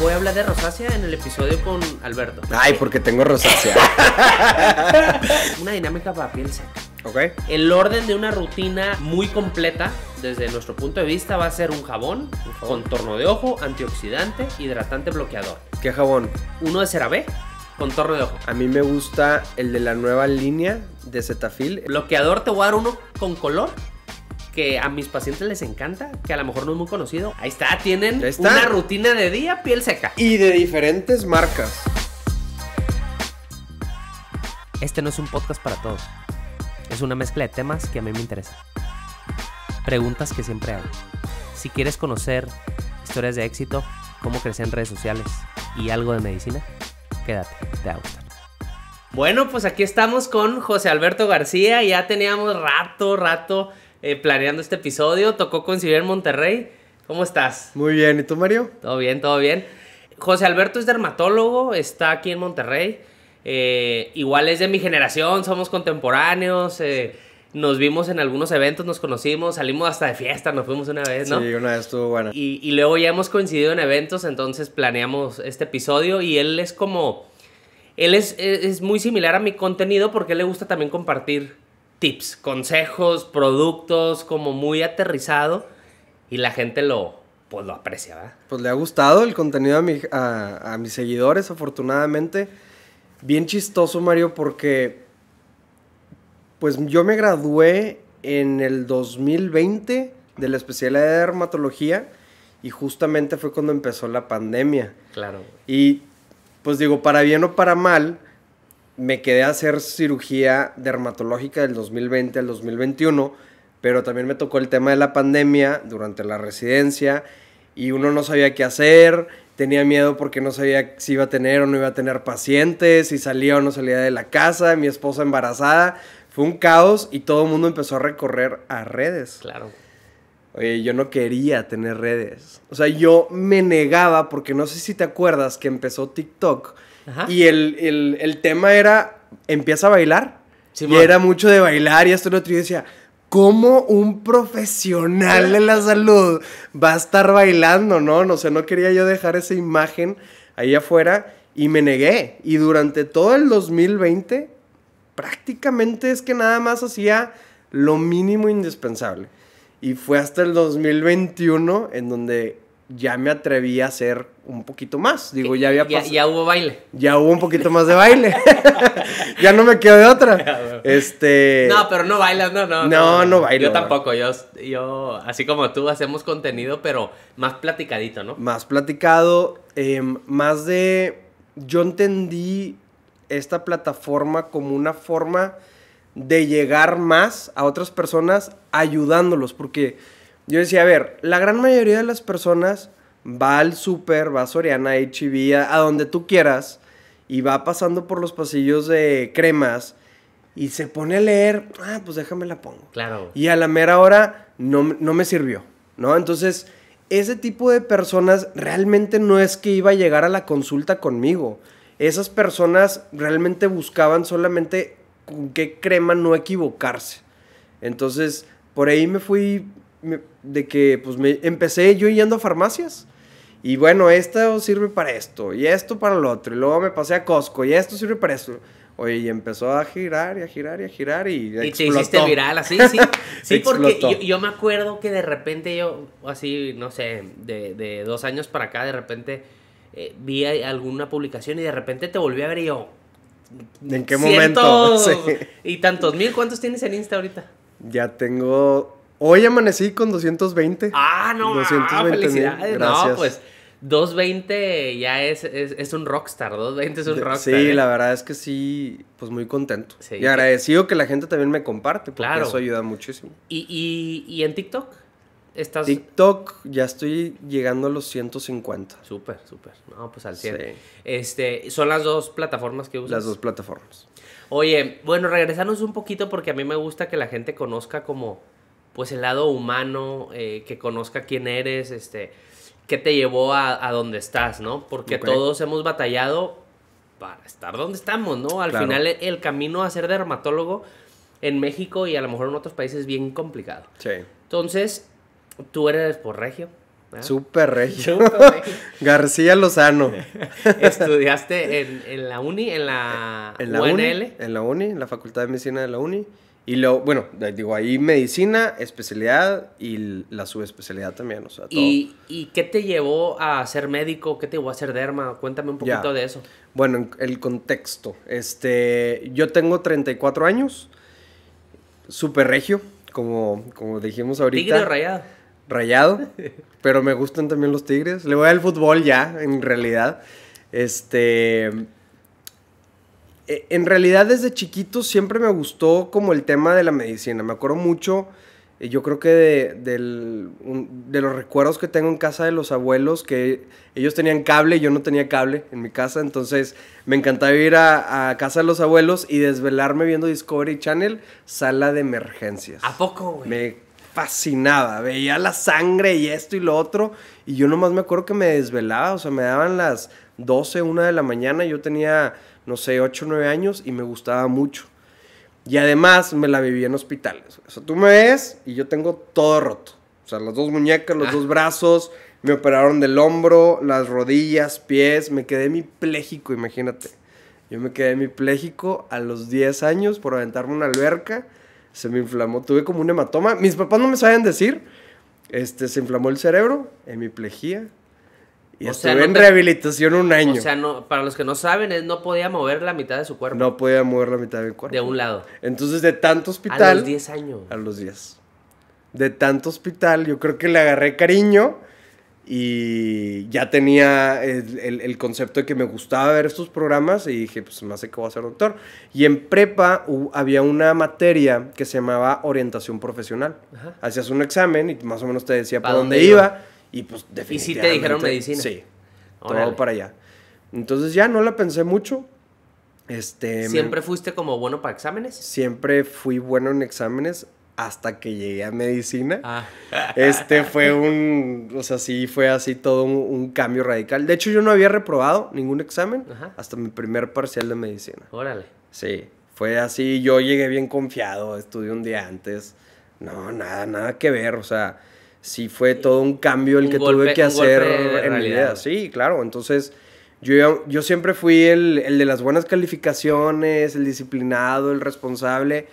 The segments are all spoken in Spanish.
Voy a hablar de rosácea en el episodio con Alberto. Ay, porque tengo rosácea. una dinámica para piel seca. El orden de una rutina muy completa, desde nuestro punto de vista, va a ser un jabón, contorno de ojo, antioxidante, hidratante bloqueador. ¿Qué jabón? Uno de CeraVe, contorno de ojo. A mí me gusta el de la nueva línea de Zetafil. Bloqueador te voy a dar uno con color que a mis pacientes les encanta, que a lo mejor no es muy conocido. Ahí está, tienen una rutina de día, piel seca. Y de diferentes marcas. Este no es un podcast para todos. Es una mezcla de temas que a mí me interesan. Preguntas que siempre hago. Si quieres conocer historias de éxito, cómo crecer en redes sociales y algo de medicina, quédate, te va a gustar. Bueno, pues aquí estamos con José Alberto García. Ya teníamos rato, rato eh, planeando este episodio. Tocó coincidir en Monterrey. ¿Cómo estás? Muy bien, ¿y tú, Mario? Todo bien, todo bien. José Alberto es dermatólogo, está aquí en Monterrey. Eh, igual es de mi generación, somos contemporáneos. Eh, nos vimos en algunos eventos, nos conocimos, salimos hasta de fiesta, nos fuimos una vez, ¿no? Sí, una vez estuvo bueno. Y, luego ya hemos coincidido en eventos, entonces planeamos este episodio y él es como... Él es, muy similar a mi contenido porque le gusta también compartir tips, consejos, productos, como muy aterrizado y la gente lo, pues, lo aprecia, ¿verdad? Pues le ha gustado el contenido a, a, mis seguidores, afortunadamente. Bien chistoso, Mario, porque pues yo me gradué en el 2020 de la especialidad de dermatología y justamente fue cuando empezó la pandemia. Claro. Y pues digo, para bien o para mal, me quedé a hacer cirugía dermatológica del 2020 al 2021, pero también me tocó el tema de la pandemia durante la residencia y uno no sabía qué hacer, tenía miedo porque no sabía si iba a tener o no iba a tener pacientes, si salía o no salía de la casa, mi esposa embarazada, fue un caos y todo el mundo empezó a recorrer a redes. Claro. Oye, yo no quería tener redes. O sea, yo me negaba porque no sé si te acuerdas que empezó TikTok y el, el, el, tema era, empieza a bailar. y era mucho de bailar y esto y lo otro. Y decía, ¿cómo un profesional de la salud va a estar bailando? No, no, sé, no quería yo dejar esa imagen ahí afuera y me negué. Y durante todo el 2020, prácticamente es que nada más hacía lo mínimo indispensable. Y fue hasta el 2021 en donde ya me atreví a hacer un poquito más. Digo, ya había Ya, hubo baile. Ya hubo un poquito más de baile. ya no me quedo de otra. Ah, este. No, pero no bailas, no, no. No, no, bailo. Yo tampoco, yo, yo, así como tú, hacemos contenido, pero más platicadito, ¿no? Más platicado, em, más de. Yo entendí esta plataforma como una forma de llegar más a otras personas ayudándolos, porque yo decía, a ver, la gran mayoría de las personas va al súper, va a Soriana, e a HB, a, donde tú quieras, y va pasando por los pasillos de cremas y se pone a leer, ah, pues déjame la pongo. Claro. Y a la mera hora no, no me sirvió, ¿no? Entonces, ese tipo de personas realmente no es que iba a llegar a la consulta conmigo. Esas personas realmente buscaban solamente con qué crema no equivocarse. Entonces, por ahí me fui de que pues empecé yo yendo a farmacias. Y bueno, esto sirve para esto, y esto para lo otro, y luego me pasé a Costco, y esto sirve para esto. Oye, y empezó a girar y a girar y a girar y Y te hiciste viral, así, sí. Sí, porque yo, me acuerdo que de repente yo, así, no sé, de, dos años para acá, de repente eh, vi alguna publicación y de repente te volví a ver y yo... ¿En qué momento? Y tantos mil, ¿cuántos tienes en Insta ahorita? Ya tengo Hoy amanecí con 220. Ah, no, 220, ah, Gracias. No, pues 220 ya es, un rockstar. 220 es un rockstar. Sí, ¿eh? la verdad es que sí, pues muy contento. y agradecido que la gente también me comparte, porque claro. eso ayuda muchísimo. ¿Y, en TikTok? Estás... TikTok ya estoy llegando a los 150. Súper, súper. No, pues al 100. Este, son las dos plataformas que usas. Las dos plataformas. Oye, bueno, regresarnos un poquito porque a mí me gusta que la gente conozca como pues el lado humano, eh, que conozca quién eres, este, qué te llevó a, donde estás, ¿no? Porque todos hemos batallado para estar donde estamos, ¿no? Al final el, camino a ser dermatólogo en México y a lo mejor en otros países es bien complicado. Sí. Entonces, tú eres por regio. Super regio. García Lozano. Estudiaste en, la uni, en la, UNL. en la uni, en la Facultad de Medicina de la uni. Y luego, bueno, digo, ahí medicina, especialidad y la subespecialidad también, o sea, ¿Y, ¿Y, qué te llevó a ser médico? ¿Qué te llevó a ser derma? Cuéntame un poquito de eso. Bueno, el contexto. Este, yo tengo 34 años, súper regio, como, como dijimos ahorita. Tigre rayado. Rayado, pero me gustan también los tigres. Le voy al fútbol ya, en realidad. Este, eh, en realidad desde chiquito siempre me gustó como el tema de la medicina. Me acuerdo mucho, eh, yo creo que de, los recuerdos que tengo en casa de los abuelos, que ellos tenían cable, yo no tenía cable en mi casa, entonces me encantaba ir a, a casa de los abuelos y desvelarme viendo Discovery Channel, sala de emergencias. ¿A poco, güey? Me fascinaba, veía la sangre y esto y lo otro, y yo nomás me acuerdo que me desvelaba, o sea, me daban las 12, 1 de la mañana, yo tenía no sé, 8 o 9 años y me gustaba mucho. Y además me la viví en hospitales. O sea, tú me ves y yo tengo todo roto. O sea, las dos muñecas, los ah. dos brazos, me operaron del hombro, las rodillas, pies, me quedé mi pléjico, imagínate. Yo me quedé mi pléjico a los 10 años por aventarme una alberca, se me inflamó, tuve como un hematoma. Mis papás no me saben decir, este, se inflamó el cerebro, en plejía, y estuve en rehabilitación un año. O sea, para los que no saben, no podía mover la mitad de su cuerpo. No podía mover la mitad de mi cuerpo. De un lado. Entonces, de tanto hospital. A los 10 años. A los 10. De tanto hospital, yo creo que le agarré cariño y ya tenía el, concepto de que me gustaba ver estos programas y dije, pues no sé qué voy a hacer doctor. Y en prepa había una materia que se llamaba orientación profesional. Hacías un examen y más o menos te decía para dónde, iba. Y pues definitivamente... ¿Y si te dijeron medicina? Sí, todo para allá. Entonces ya no la pensé mucho. Este, ¿Siempre fuiste como bueno para exámenes? Siempre fui bueno en exámenes hasta que llegué a medicina. Ah. Este fue un, o sea, sí fue así todo un, cambio radical. De hecho, yo no había reprobado ningún examen hasta mi primer parcial de medicina. Órale. Sí, fue así, yo llegué bien confiado, estudié un día antes. No, nada, nada que ver, o sea, sí fue todo un cambio el que tuve que hacer en realidad. mi vida. Sí, claro, entonces yo, siempre fui el, de las buenas calificaciones, el disciplinado, el responsable.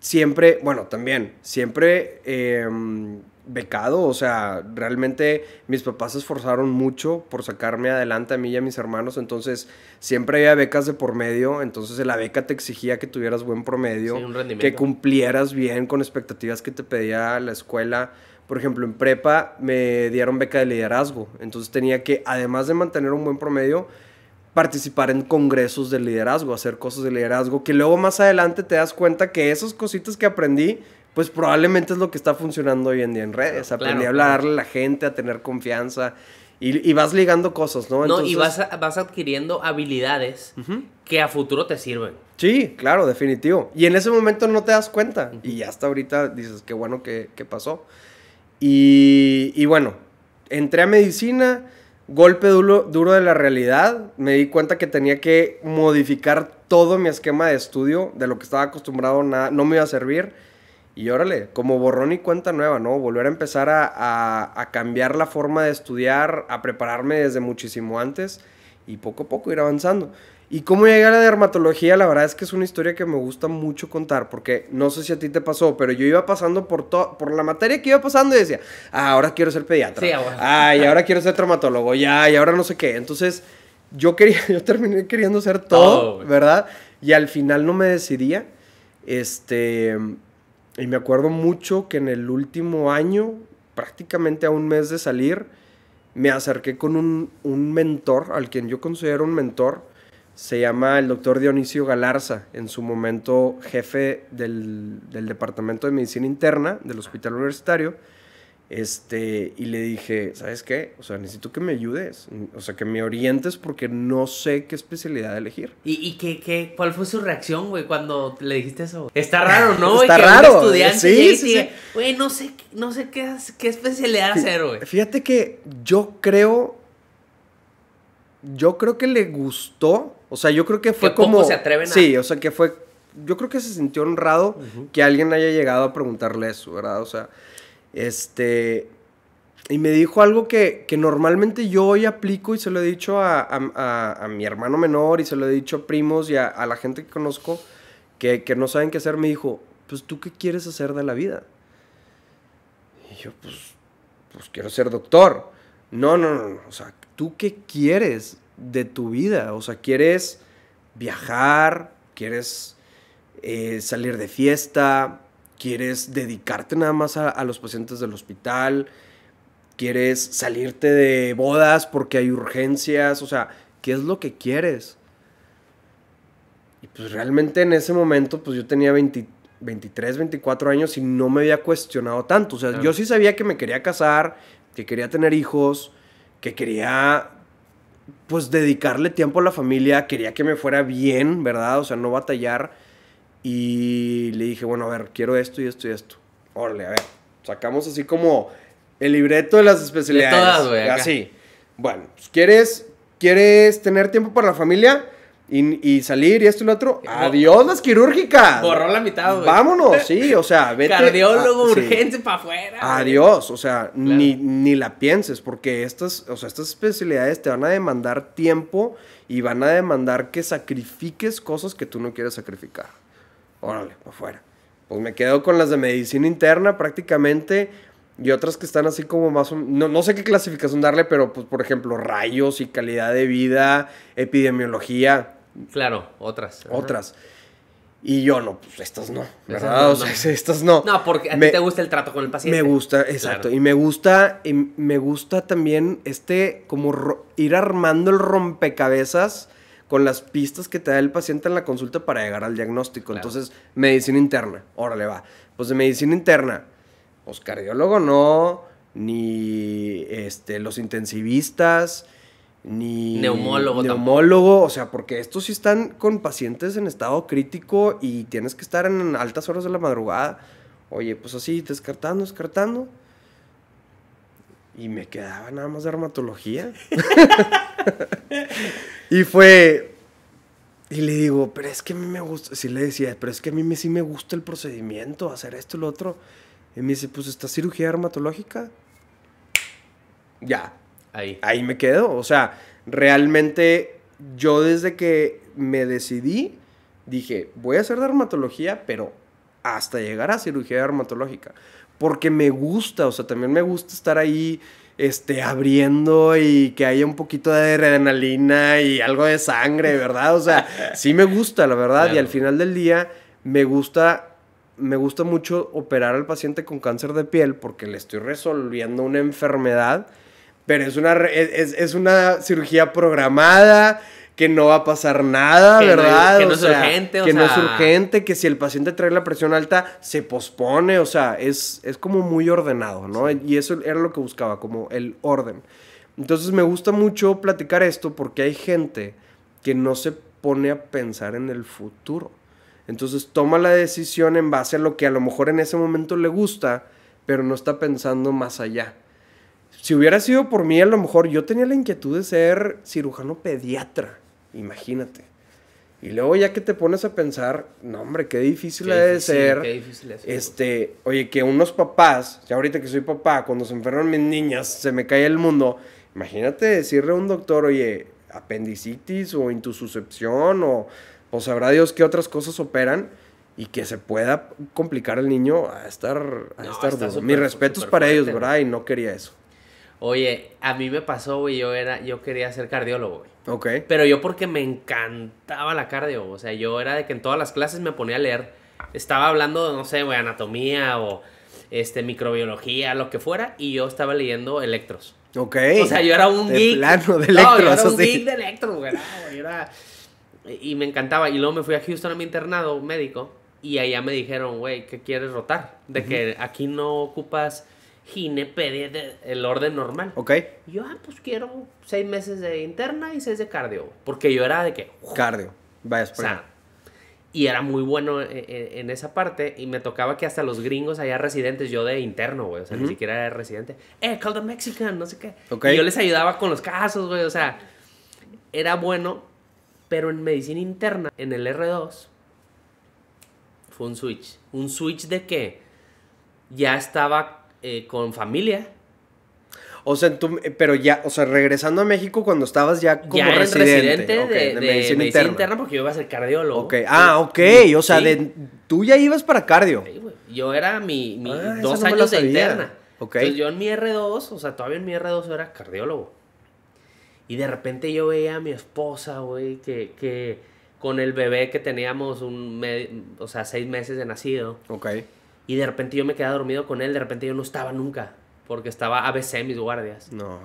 Siempre, bueno, también, siempre em, becado, o sea, realmente mis papás se esforzaron mucho por sacarme adelante a mí y a mis hermanos, entonces siempre había becas de por medio, entonces la beca te exigía que tuvieras buen promedio, que cumplieras bien con expectativas que te pedía la escuela por ejemplo, en prepa me dieron beca de liderazgo, entonces tenía que, además de mantener un buen promedio, participar en congresos de liderazgo, hacer cosas de liderazgo, que luego más adelante te das cuenta que esas cositas que aprendí, pues probablemente es lo que está funcionando hoy en día en redes. Aprendí a hablarle a la gente, a tener confianza. Y, vas ligando cosas, ¿no? No, y vas, vas adquiriendo habilidades que a futuro te sirven. Sí, claro, definitivo. Y en ese momento no te das cuenta. y ya hasta ahorita dices, qué bueno que, que pasó. Y, bueno, entré a medicina, golpe duro, de la realidad, me di cuenta que tenía que modificar todo mi esquema de estudio, de lo que estaba acostumbrado, no me iba a servir. Y órale, como borrón y cuenta nueva, ¿no? Volver a empezar a cambiar la forma de estudiar, a prepararme desde muchísimo antes y poco a poco ir avanzando. Y cómo llegué a la dermatología, la verdad es que es una historia que me gusta mucho contar, porque no sé si a ti te pasó, pero yo iba pasando por por la materia que iba pasando y decía, ah, ahora quiero ser pediatra. Sí, Ah, y ahora quiero ser traumatólogo, ya, y ahora no sé qué. Entonces, yo quería, yo terminé queriendo ser todo, ¿verdad? Y al final no me decidía. Este, y me acuerdo mucho que en el último año, prácticamente a un mes de salir, me acerqué con un, un mentor, al quien yo considero un mentor, se llama el doctor Dionisio Galarza, en su momento jefe del, Departamento de Medicina Interna del Hospital Universitario. Este, y le dije, ¿sabes qué? O sea, necesito que me ayudes, o sea, que me orientes porque no sé qué especialidad elegir. ¿Y, y qué, cuál fue su reacción, güey, cuando le dijiste eso? Está raro, ¿no? Está raro. estudiante sí, Güey, no sé, no sé qué, qué especialidad hacer, güey. Fíjate que yo creo, yo creo que le gustó o sea, yo creo que fue como... se atreven a... Sí, o sea, que fue... Yo creo que se sintió honrado que alguien haya llegado a preguntarle eso, ¿verdad? O sea, este... Y me dijo algo que, normalmente yo hoy aplico y se lo he dicho a, mi hermano menor y se lo he dicho a primos y a, la gente que conozco que, no saben qué hacer. Me dijo, pues tú qué quieres hacer de la vida? Y yo, pues, pues quiero ser doctor. No, no, no, no. O sea, ¿tú qué quieres? de tu vida. O sea, quieres viajar, quieres eh, salir de fiesta, quieres dedicarte nada más a, los pacientes del hospital, quieres salirte de bodas porque hay urgencias, o sea, ¿qué es lo que quieres? Y pues realmente en ese momento, pues yo tenía 23, 24 años y no me había cuestionado tanto. O sea, yo sí sabía que me quería casar, que quería tener hijos, que quería pues dedicarle tiempo a la familia, quería que me fuera bien, ¿verdad? O sea, no batallar. Y le dije, bueno, a ver, quiero esto y esto y esto. Órale, a ver, sacamos así como el libreto de las especialidades. Así. Ah, bueno, pues, ¿quieres, ¿quieres tener tiempo para la familia? Y, salir y esto y lo otro. Adiós las quirúrgicas. Borró la mitad, güey. Vámonos, sí, o sea, vete. Cardiólogo, urgente para afuera. Adiós, o sea, ni, ni, la pienses, porque estas, o sea, estas especialidades te van a demandar tiempo y van a demandar que sacrifiques cosas que tú no quieres sacrificar. Órale, para afuera. Pues me quedo con las de medicina interna prácticamente y otras que están así como más... No, no sé qué clasificación darle, pero pues por ejemplo rayos y calidad de vida, epidemiología Claro, otras. Otras. Y yo no, pues estas no, ¿verdad? o sea, estas no. No, porque a ti te gusta el trato con el paciente. Me gusta, exacto. Y me gusta, y me gusta también este, como ir armando el rompecabezas con las pistas que te da el paciente en la consulta para llegar al diagnóstico. Entonces, medicina interna, órale, va. Pues de medicina interna, pues cardiólogo no, ni este, los intensivistas, ni neumólogo. Neumólogo, o sea, porque estos sí están con pacientes en estado crítico y tienes que estar en altas horas de la madrugada. Oye, pues así, descartando, descartando. Y me quedaba nada más de dermatología. y fue. Y le digo, pero es que a mí me gusta. Sí le decía, pero es que a mí me, sí me gusta el procedimiento, hacer esto y lo otro. Y me dice, pues esta cirugía dermatológica. Ya, ahí. me quedo. O sea, realmente yo desde que me decidí, dije, voy a hacer dermatología, pero hasta llegar a cirugía dermatológica. Porque me gusta, o sea, también me gusta estar ahí este, abriendo y que haya un poquito de adrenalina y algo de sangre, ¿verdad? O sea, sí me gusta, la verdad. Y al final del día, me gusta, me gusta mucho operar al paciente con cáncer de piel porque le estoy resolviendo una enfermedad pero es una, es, es una cirugía programada que no va a pasar nada, ¿verdad? que no es urgente, o Que no es urgente, que si el paciente trae la presión alta, se pospone, o sea, es, es como muy ordenado, ¿no? Y eso era lo que buscaba, como el orden. Entonces me gusta mucho platicar esto porque hay gente que no se pone a pensar en el futuro. Entonces toma la decisión en base a lo que a lo mejor en ese momento le gusta, pero no está pensando más allá. Si hubiera sido por mí, a lo mejor yo tenía la inquietud de ser cirujano pediatra, imagínate. Y luego ya que te pones a pensar, no hombre, qué difícil ha de ser. este, oye, que unos papás, ya ahorita que soy papá, cuando se enferman mis niñas, se me cae el mundo. Imagínate decirle a un doctor, oye, apendicitis o intususcepción o, o pues, sabrá Dios qué otras cosas operan y que se pueda complicar el niño a estar, a estar duro. Mis respetos para ellos, ¿verdad? Y no quería eso. Oye, a mí me pasó, güey, yo era, yo quería ser cardiólogo, güey. Ok. Pero yo porque me encantaba la cardio, o sea, yo era de que en todas las clases me ponía a leer, estaba hablando, no sé, güey, anatomía o este, microbiología, lo que fuera, y yo estaba leyendo electros. Ok. O sea, yo era un geek. de electros. No, yo era un geek de electros, güey, Y me encantaba, y luego me fui a Houston a mi internado médico, y allá me dijeron, güey, ¿qué quieres rotar? De que aquí no ocupas pede el orden normal. Ok. yo, ah, pues quiero seis meses de interna y seis de cardio. Porque yo era de que. cardio. Vaya, o sea, y era muy bueno e, e, en, esa parte. Y me tocaba que hasta los gringos allá residentes, yo de interno, güey. O sea, ni siquiera era residente. Eh, call the Mexican, no sé qué. Ok. yo les ayudaba con los casos, güey. O sea, era bueno. Pero en medicina interna, en el R2, fue un switch. Un switch de que ya estaba eh, con familia. O sea, tú, eh, pero ya, o sea, regresando a México cuando estabas ya como residente, de, de, interna. porque yo iba a ser cardiólogo. Ah, ok, o sea, tú ya ibas para cardio. yo era mi, ah, dos años de interna. Entonces yo en mi R2, o sea, todavía en mi R2 era cardiólogo. Y de repente yo veía a mi esposa, güey, que, con el bebé que teníamos un, o sea, seis meses de nacido. Ok y de repente yo me quedaba dormido con él, de repente yo no estaba nunca, porque estaba ABC mis guardias. No.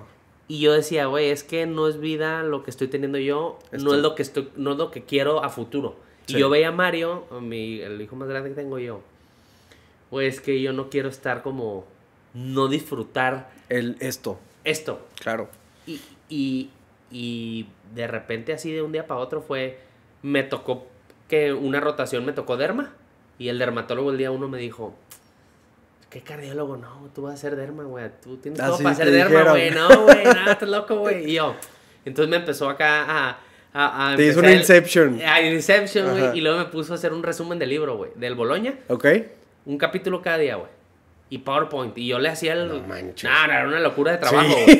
Y yo decía, güey, es que no es vida lo que estoy teniendo yo, no es lo que estoy, no lo que quiero a futuro. Y yo veía a Mario, mi, el hijo más grande que tengo yo, pues que yo no quiero estar como, no disfrutar. El, esto. Esto. Claro. Y, y de repente así de un día para otro fue, me tocó que una rotación me tocó derma. Y el dermatólogo el día uno me dijo, ¿qué cardiólogo? No, tú vas a ser derma, güey. Tú tienes ah, todo para ser derma, güey. No, güey, nada, estás loco, güey. Y yo, entonces me empezó acá a... Te hizo una Inception. A Inception, güey. Y luego me puso a hacer un resumen del libro, güey. Del Boloña. Ok. Un capítulo cada día, güey. Y PowerPoint. Y yo le hacía el... No manches. era una locura de trabajo, güey.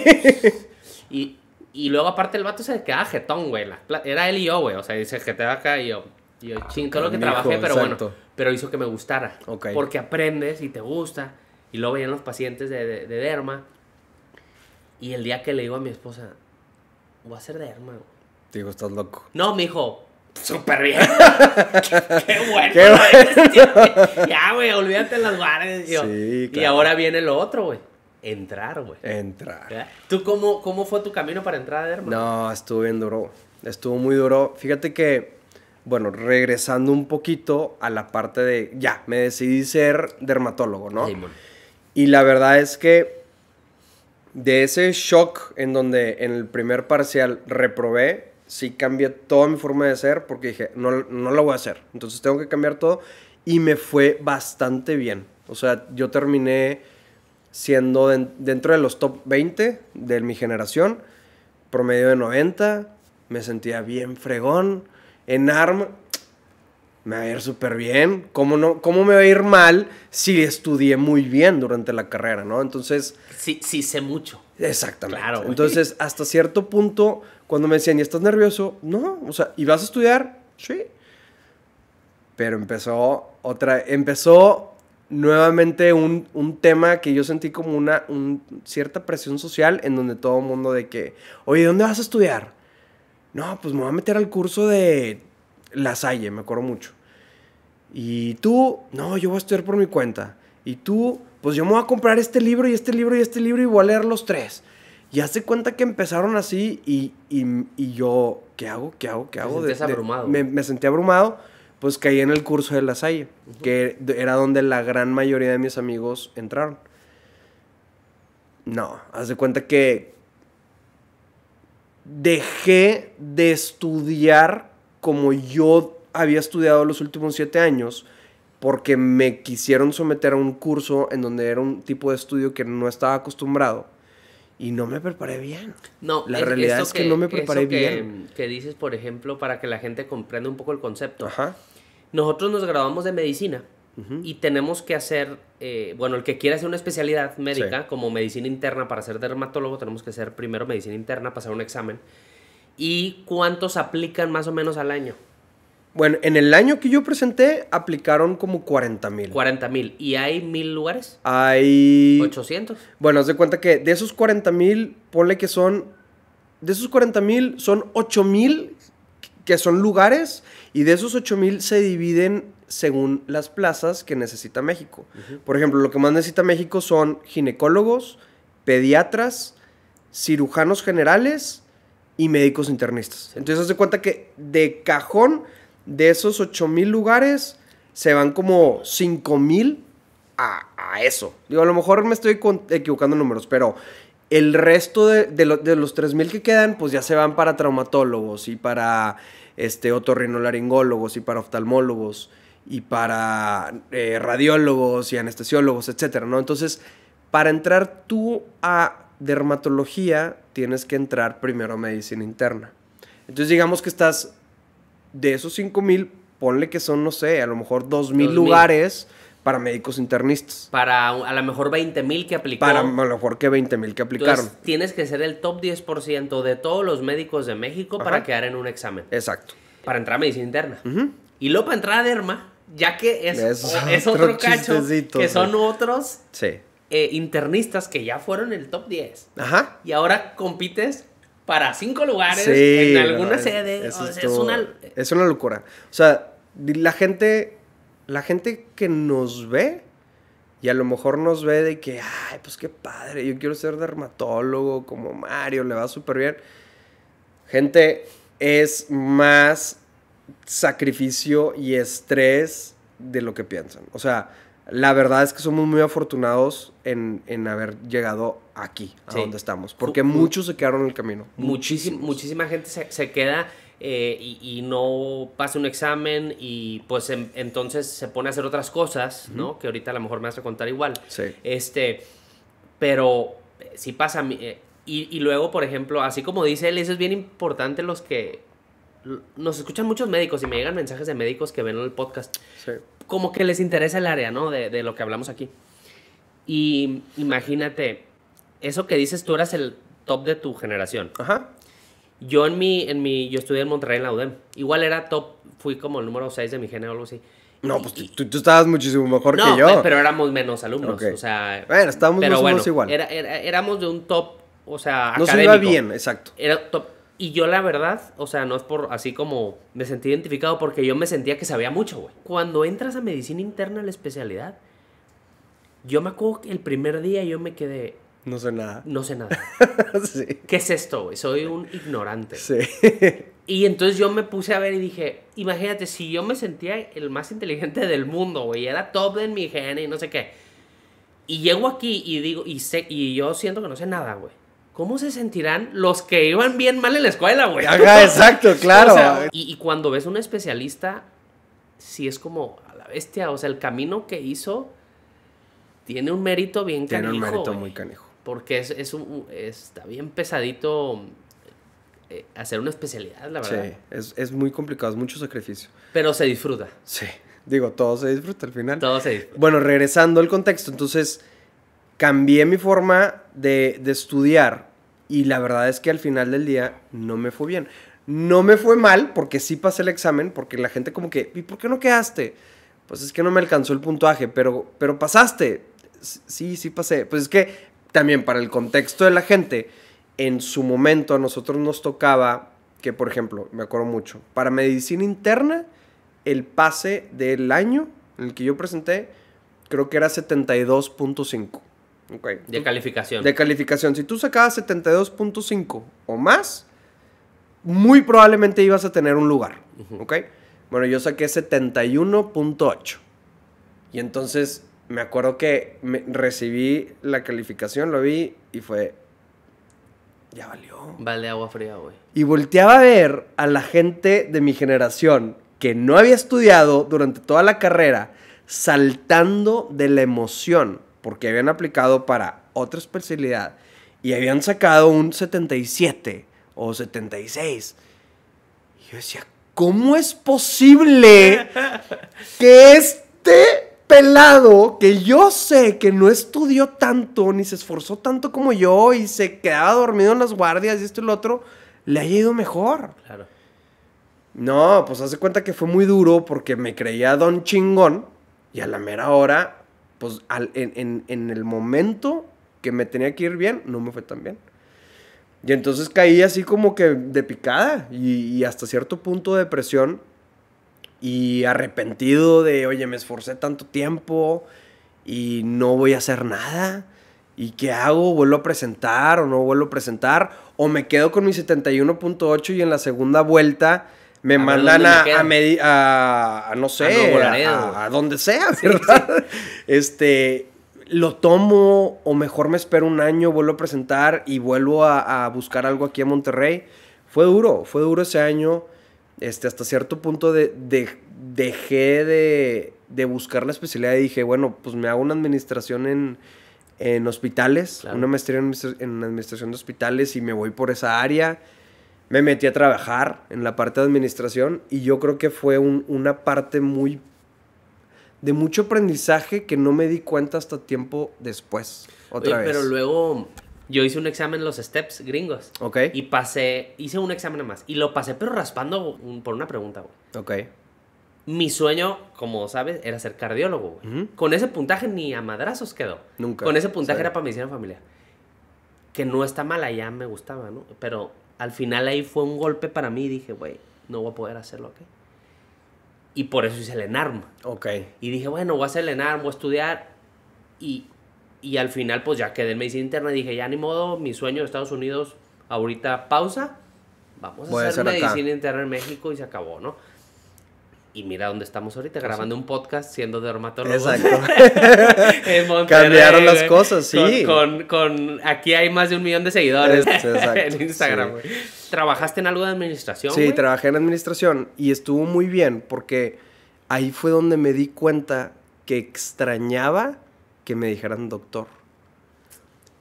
y, y luego aparte el vato se quedaba jetón, güey. Era él y yo, güey. O sea, dice que te va acá y yo yo, ching, lo que trabajé, pero bueno, pero hizo que me gustara. Porque aprendes y te gusta. Y lo veían los pacientes de, derma. Y el día que le digo a mi esposa, voy a hacer derma. Digo, estás loco. No, mi hijo, súper bien. qué, bueno. ya, güey, olvídate las guardias. Sí, Y ahora viene lo otro, güey. Entrar, güey. Entrar. ¿Tú cómo, cómo fue tu camino para entrar a derma? No, estuvo bien duro. Estuvo muy duro. Fíjate que bueno, regresando un poquito a la parte de, ya, me decidí ser dermatólogo, ¿no? Y la verdad es que de ese shock en donde en el primer parcial reprobé, sí cambié toda mi forma de ser porque dije, no, no lo voy a hacer. Entonces tengo que cambiar todo y me fue bastante bien. O sea, yo terminé siendo dentro de los top 20 de mi generación, promedio de 90, me sentía bien fregón en ARM me va a ir súper bien. ¿Cómo, no, ¿Cómo me va a ir mal si estudié muy bien durante la carrera, no? Entonces... Sí, sí sé mucho. Exactamente. Claro, Entonces, hasta cierto punto, cuando me decían, ¿y estás nervioso? No, o sea, ¿y vas a estudiar? Sí. Pero empezó otra... Empezó nuevamente un, tema que yo sentí como una cierta presión social en donde todo el mundo de que, oye, ¿dónde vas a estudiar? no, pues me voy a meter al curso de La Salle, me acuerdo mucho. Y tú, no, yo voy a estudiar por mi cuenta. Y tú, pues yo me voy a comprar este libro y este libro y este libro y voy a leer los tres. Y hace cuenta que empezaron así y, yo, ¿qué hago? ¿Qué hago? ¿Qué hago? De, abrumado. me, sentí abrumado, pues caí en el curso de La Salle, que era donde la gran mayoría de mis amigos entraron. No, hace cuenta que dejé de estudiar como yo había estudiado los últimos siete años porque me quisieron someter a un curso en donde era un tipo de estudio que no estaba acostumbrado y no me preparé bien. No, la realidad es que, no me preparé bien. Que dices, por ejemplo, para que la gente comprenda un poco el concepto. Ajá. Nosotros nos graduamos de medicina y tenemos que hacer eh, bueno, el que quiera hacer una especialidad médica como medicina interna para ser dermatólogo, tenemos que ser primero medicina interna, pasar un examen. ¿Y cuántos aplican más o menos al año? Bueno, en el año que yo presenté aplicaron como 40 mil. 40 mil. ¿Y hay mil lugares? Hay... 800. Bueno, haz de cuenta que de esos 40 mil, ponle que son... De esos 40 mil son 8 mil que son lugares y de esos 8 mil se dividen según las plazas que necesita México. Por ejemplo, lo que más necesita México son ginecólogos, pediatras, cirujanos generales y médicos internistas. Entonces, se cuenta que de cajón de esos 8 mil lugares se van como 5 mil a, eso. Digo, a lo mejor me estoy equivocando números, pero el resto de, los 3 mil que quedan, pues ya se van para traumatólogos y para este, otorrinolaringólogos y para oftalmólogos y para eh, radiólogos y anestesiólogos, etcétera, ¿no? Entonces, para entrar tú a dermatología, tienes que entrar primero a medicina interna. Entonces, digamos que estás de esos 5000, ponle que son, no sé, a lo mejor 2000 lugares para médicos internistas. Para a lo mejor 20 mil que aplicaron. Para a lo mejor que 20 mil que aplicaron. Entonces, tienes que ser el top 10% de todos los médicos de México para quedar en un examen. Exacto. Para entrar a medicina interna. Y luego para entrar a derma, ya que es, otro, cacho, que son otros eh, internistas que ya fueron en el top 10. Ajá. Y ahora compites para cinco lugares en alguna sede. Es, una... es, una... locura. O sea, la gente, la gente que nos ve y a lo mejor nos ve de que, ay, pues qué padre, yo quiero ser dermatólogo como Mario, le va súper bien. Gente, es más sacrificio y estrés de lo que piensan. O sea, la verdad es que somos muy afortunados en, haber llegado aquí, a donde estamos, porque muchos se quedaron en el camino. Muchísima, gente se, queda eh, y, no pasa un examen y pues entonces se pone a hacer otras cosas, ¿no? Que ahorita a lo mejor me vas a contar igual. Este, pero eh, si pasa. Eh, y, y, luego, por ejemplo, así como dice él, eso es bien importante los que nos escuchan muchos médicos y me llegan mensajes de médicos que ven el podcast. Como que les interesa el área, ¿no? De, lo que hablamos aquí. Y imagínate, eso que dices, tú eras el top de tu generación. Ajá. Yo en mi, en mi, yo estudié en Monterrey en la UDEM. Igual era top, fui como el número 6 de mi género o algo así. No, pues tú, estabas muchísimo mejor que yo. pero éramos menos alumnos, o sea... Bueno, estábamos bueno, igual. éramos de un top, o sea, No se iba bien, exacto. Era top y yo la verdad, o sea, no es por así como me sentí identificado porque yo me sentía que sabía mucho, güey. Cuando entras a medicina interna, la especialidad, yo me acuerdo que el primer día yo me quedé... No sé nada. No sé nada. sí. ¿Qué es esto, güey? Soy un ignorante. Sí. y entonces yo me puse a ver y dije, imagínate, si yo me sentía el más inteligente del mundo, güey, era top en mi higiene y no sé qué. Y llego aquí y digo, y, sé, y yo siento que no sé nada, güey. ¿Cómo se sentirán los que iban bien mal en la escuela, güey? exacto, claro. y, cuando ves un especialista, sí es como a la bestia. O sea, el camino que hizo tiene un mérito bien canejo. Tiene un mérito muy canijo. Porque es, un, está bien pesadito eh, hacer una especialidad, la verdad. Sí, es, es muy complicado, es mucho sacrificio. Pero se disfruta. Sí, digo, todo se disfruta al final. Todo se disfruta. Bueno, regresando al contexto, entonces cambié mi forma de, estudiar y la verdad es que al final del día no me fue bien. No me fue mal porque sí pasé el examen, porque la gente como que, ¿y por qué no quedaste? Pues es que no me alcanzó el puntaje, pero, pero pasaste. Sí, sí pasé. Pues es que también para el contexto de la gente, en su momento a nosotros nos tocaba que, por ejemplo, me acuerdo mucho, para medicina interna, el pase del año en el que yo presenté, creo que era 72.5. De calificación. De calificación. Si tú sacabas 72.5 o más, muy probablemente ibas a tener un lugar. Bueno, yo saqué 71.8. Y entonces me acuerdo que recibí la calificación, lo vi y fue. Ya valió. Vale agua fría, güey. Y volteaba a ver a la gente de mi generación que no había estudiado durante toda la carrera, saltando de la emoción porque habían aplicado para otra especialidad y habían sacado un 77 o 76. Y yo decía, ¿cómo es posible que este pelado que yo sé que no estudió tanto ni se esforzó tanto como yo y se quedaba dormido en las guardias y esto y lo otro, le haya ido mejor? Claro. No, pues hace cuenta que fue muy duro porque me creía don chingón y a la mera hora pues en, el momento que me tenía que ir bien, no me fue tan bien. Y entonces caí así como que de picada y, hasta cierto punto de depresión y arrepentido de, oye, me esforcé tanto tiempo y no voy a hacer nada. ¿Y qué hago? ¿Vuelvo a presentar o no vuelvo a presentar? ¿O me quedo con mi 71.8 y en la segunda vuelta me mandan a, a, no sé, a, donde sea, ¿verdad? Este, lo tomo o mejor me espero un año, vuelvo a presentar y vuelvo a, buscar algo aquí en Monterrey. Fue duro, fue duro ese año. Este, hasta cierto punto de, dejé de, buscar la especialidad y dije, bueno, pues me hago una administración en, hospitales, una maestría en administración de hospitales y me voy por esa área me metí a trabajar en la parte de administración y yo creo que fue una parte muy de mucho aprendizaje que no me di cuenta hasta tiempo después. Otra vez. Pero luego yo hice un examen los steps gringos. Ok. Y pasé, hice un examen más. Y lo pasé, pero raspando por una pregunta, güey. Ok. Mi sueño, como sabes, era ser cardiólogo, güey. Con ese puntaje ni a madrazos quedó. Nunca. Con ese puntaje era para medicina familiar. Que no está mal, ya me gustaba, ¿no? Pero al final ahí fue un golpe para mí. Dije, güey, no voy a poder hacerlo aquí. Y por eso hice el ENARM. Ok. Y dije, bueno, voy a hacer el ENARM, voy a estudiar. Y, y al final, pues ya quedé en medicina interna. Y dije, ya ni modo, mi sueño de Estados Unidos, ahorita pausa. Vamos a a hacer medicina interna en México y se acabó, ¿no? Y mira dónde estamos ahorita, pues grabando un podcast siendo dermatólogo. Exacto. Cambiaron las cosas, sí. Con, aquí hay más de un millón de seguidores este, en Instagram. ¿Trabajaste en algo de administración? Sí, trabajé en administración y estuvo muy bien porque ahí fue donde me di cuenta que extrañaba que me dijeran doctor.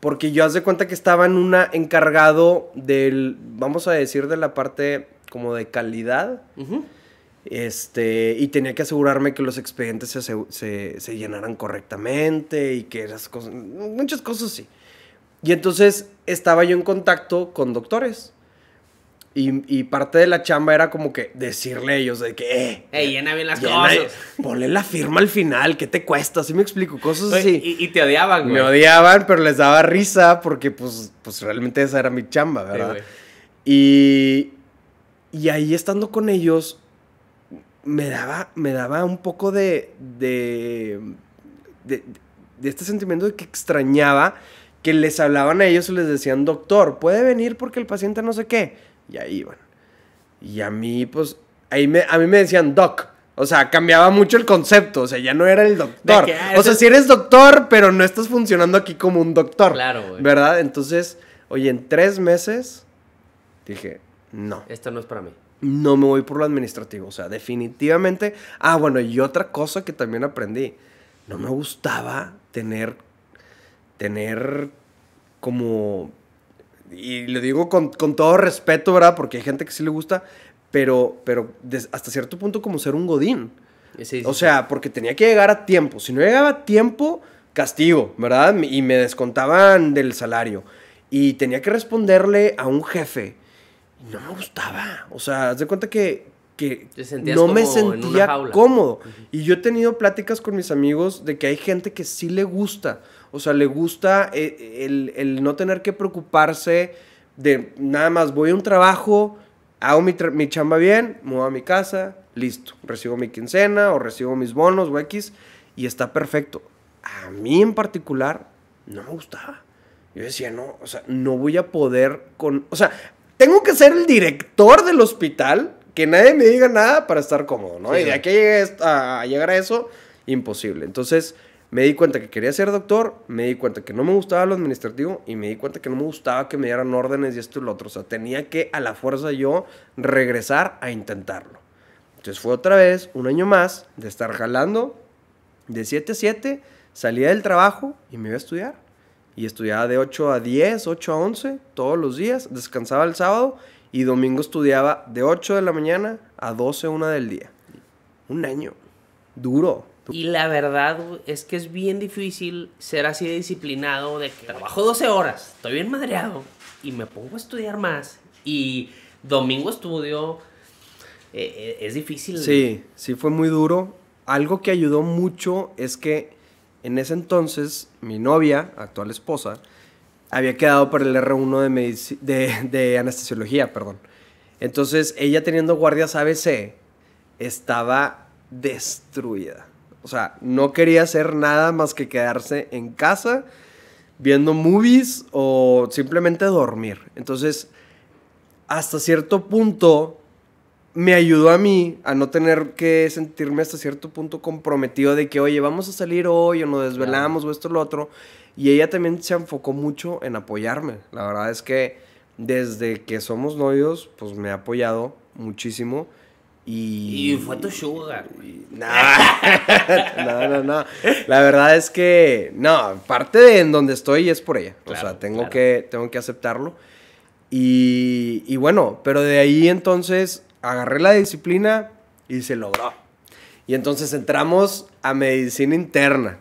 Porque yo hace cuenta que estaba en una encargado del, vamos a decir, de la parte como de calidad. Uh este, y tenía que asegurarme que los expedientes se, se, llenaran correctamente y que esas cosas, muchas cosas sí. Y entonces estaba yo en contacto con doctores. Y, y, parte de la chamba era como que decirle a ellos de que, eh, llena bien las cosas. Ponle la firma al final, ¿qué te cuesta? Así me explico, cosas así. y, te odiaban, güey. Me odiaban, pero les daba risa porque, pues, pues realmente esa era mi chamba, ¿verdad? y, y ahí estando con ellos, me daba, me daba un poco de, de, este sentimiento de que extrañaba que les hablaban a ellos y les decían, doctor, puede venir porque el paciente no sé qué. Y ahí iban. Y a mí, pues, ahí me, a mí me decían, doc. O sea, cambiaba mucho el concepto. O sea, ya no era el doctor. Ah, o sea, si eres doctor, pero no estás funcionando aquí como un doctor. Claro, güey. ¿Verdad? Entonces, oye, en tres meses dije, no. Esto no es para mí no me voy por lo administrativo. O sea, definitivamente. Ah, bueno, y otra cosa que también aprendí. No me gustaba tener. Tener como. Y lo digo con, todo respeto, ¿verdad? Porque hay gente que sí le gusta. Pero, pero hasta cierto punto, como ser un godín. o sea, porque tenía que llegar a tiempo. Si no llegaba a tiempo, castigo, ¿verdad? Y me descontaban del salario. Y tenía que responderle a un jefe no me gustaba. O sea, haz de cuenta que, no me sentía cómodo. Y yo he tenido pláticas con mis amigos de que hay gente que sí le gusta. O sea, le gusta eh, el, no tener que preocuparse de nada más voy a un trabajo, hago mi, chamba bien, muevo a mi casa, listo. Recibo mi quincena o recibo mis bonos o X y está perfecto. A mí en particular no me gustaba. Yo decía, no, o sea, no voy a poder con... O sea, tengo que ser el director del hospital, que nadie me diga nada para estar cómodo, ¿no? y de aquí a llegar a eso, imposible. Entonces, me di cuenta que quería ser doctor, me di cuenta que no me gustaba lo administrativo y me di cuenta que no me gustaba que me dieran órdenes y esto y lo otro. O sea, tenía que a la fuerza yo regresar a intentarlo. Entonces fue otra vez, un año más, de estar jalando de 7 a 7, salía del trabajo y me iba a estudiar y estudiaba de 8 a 10, 8 a 11 todos los días, descansaba el sábado y domingo estudiaba de 8 de la mañana a 12, 1 del día. Un año. Duro. Y la verdad es que es bien difícil ser así de disciplinado de que trabajo 12 horas, estoy bien madreado y me pongo a estudiar más y domingo estudio. Eh, eh, es difícil. Sí, sí fue muy duro. Algo que ayudó mucho es que en ese entonces, mi novia, actual esposa, había quedado por el R1 de, de anestesiología, perdón. Entonces, ella teniendo guardias ABC, estaba destruida. O sea, no quería hacer nada más que quedarse en casa viendo movies o simplemente dormir. Entonces, hasta cierto punto, me ayudó a mí a no tener que sentirme hasta cierto punto comprometido de que, oye, vamos a salir hoy o nos desvelamos o esto o lo otro. Y ella también se enfocó mucho en apoyarme. La verdad es que desde que somos novios, pues me ha apoyado muchísimo. Y, fue tu sugar. No. no, no, La verdad es que, no, parte de en donde estoy es por ella. o sea, tengo, que, tengo que aceptarlo. Y, y bueno, pero de ahí entonces agarré la disciplina y se logró. Y entonces entramos a medicina interna.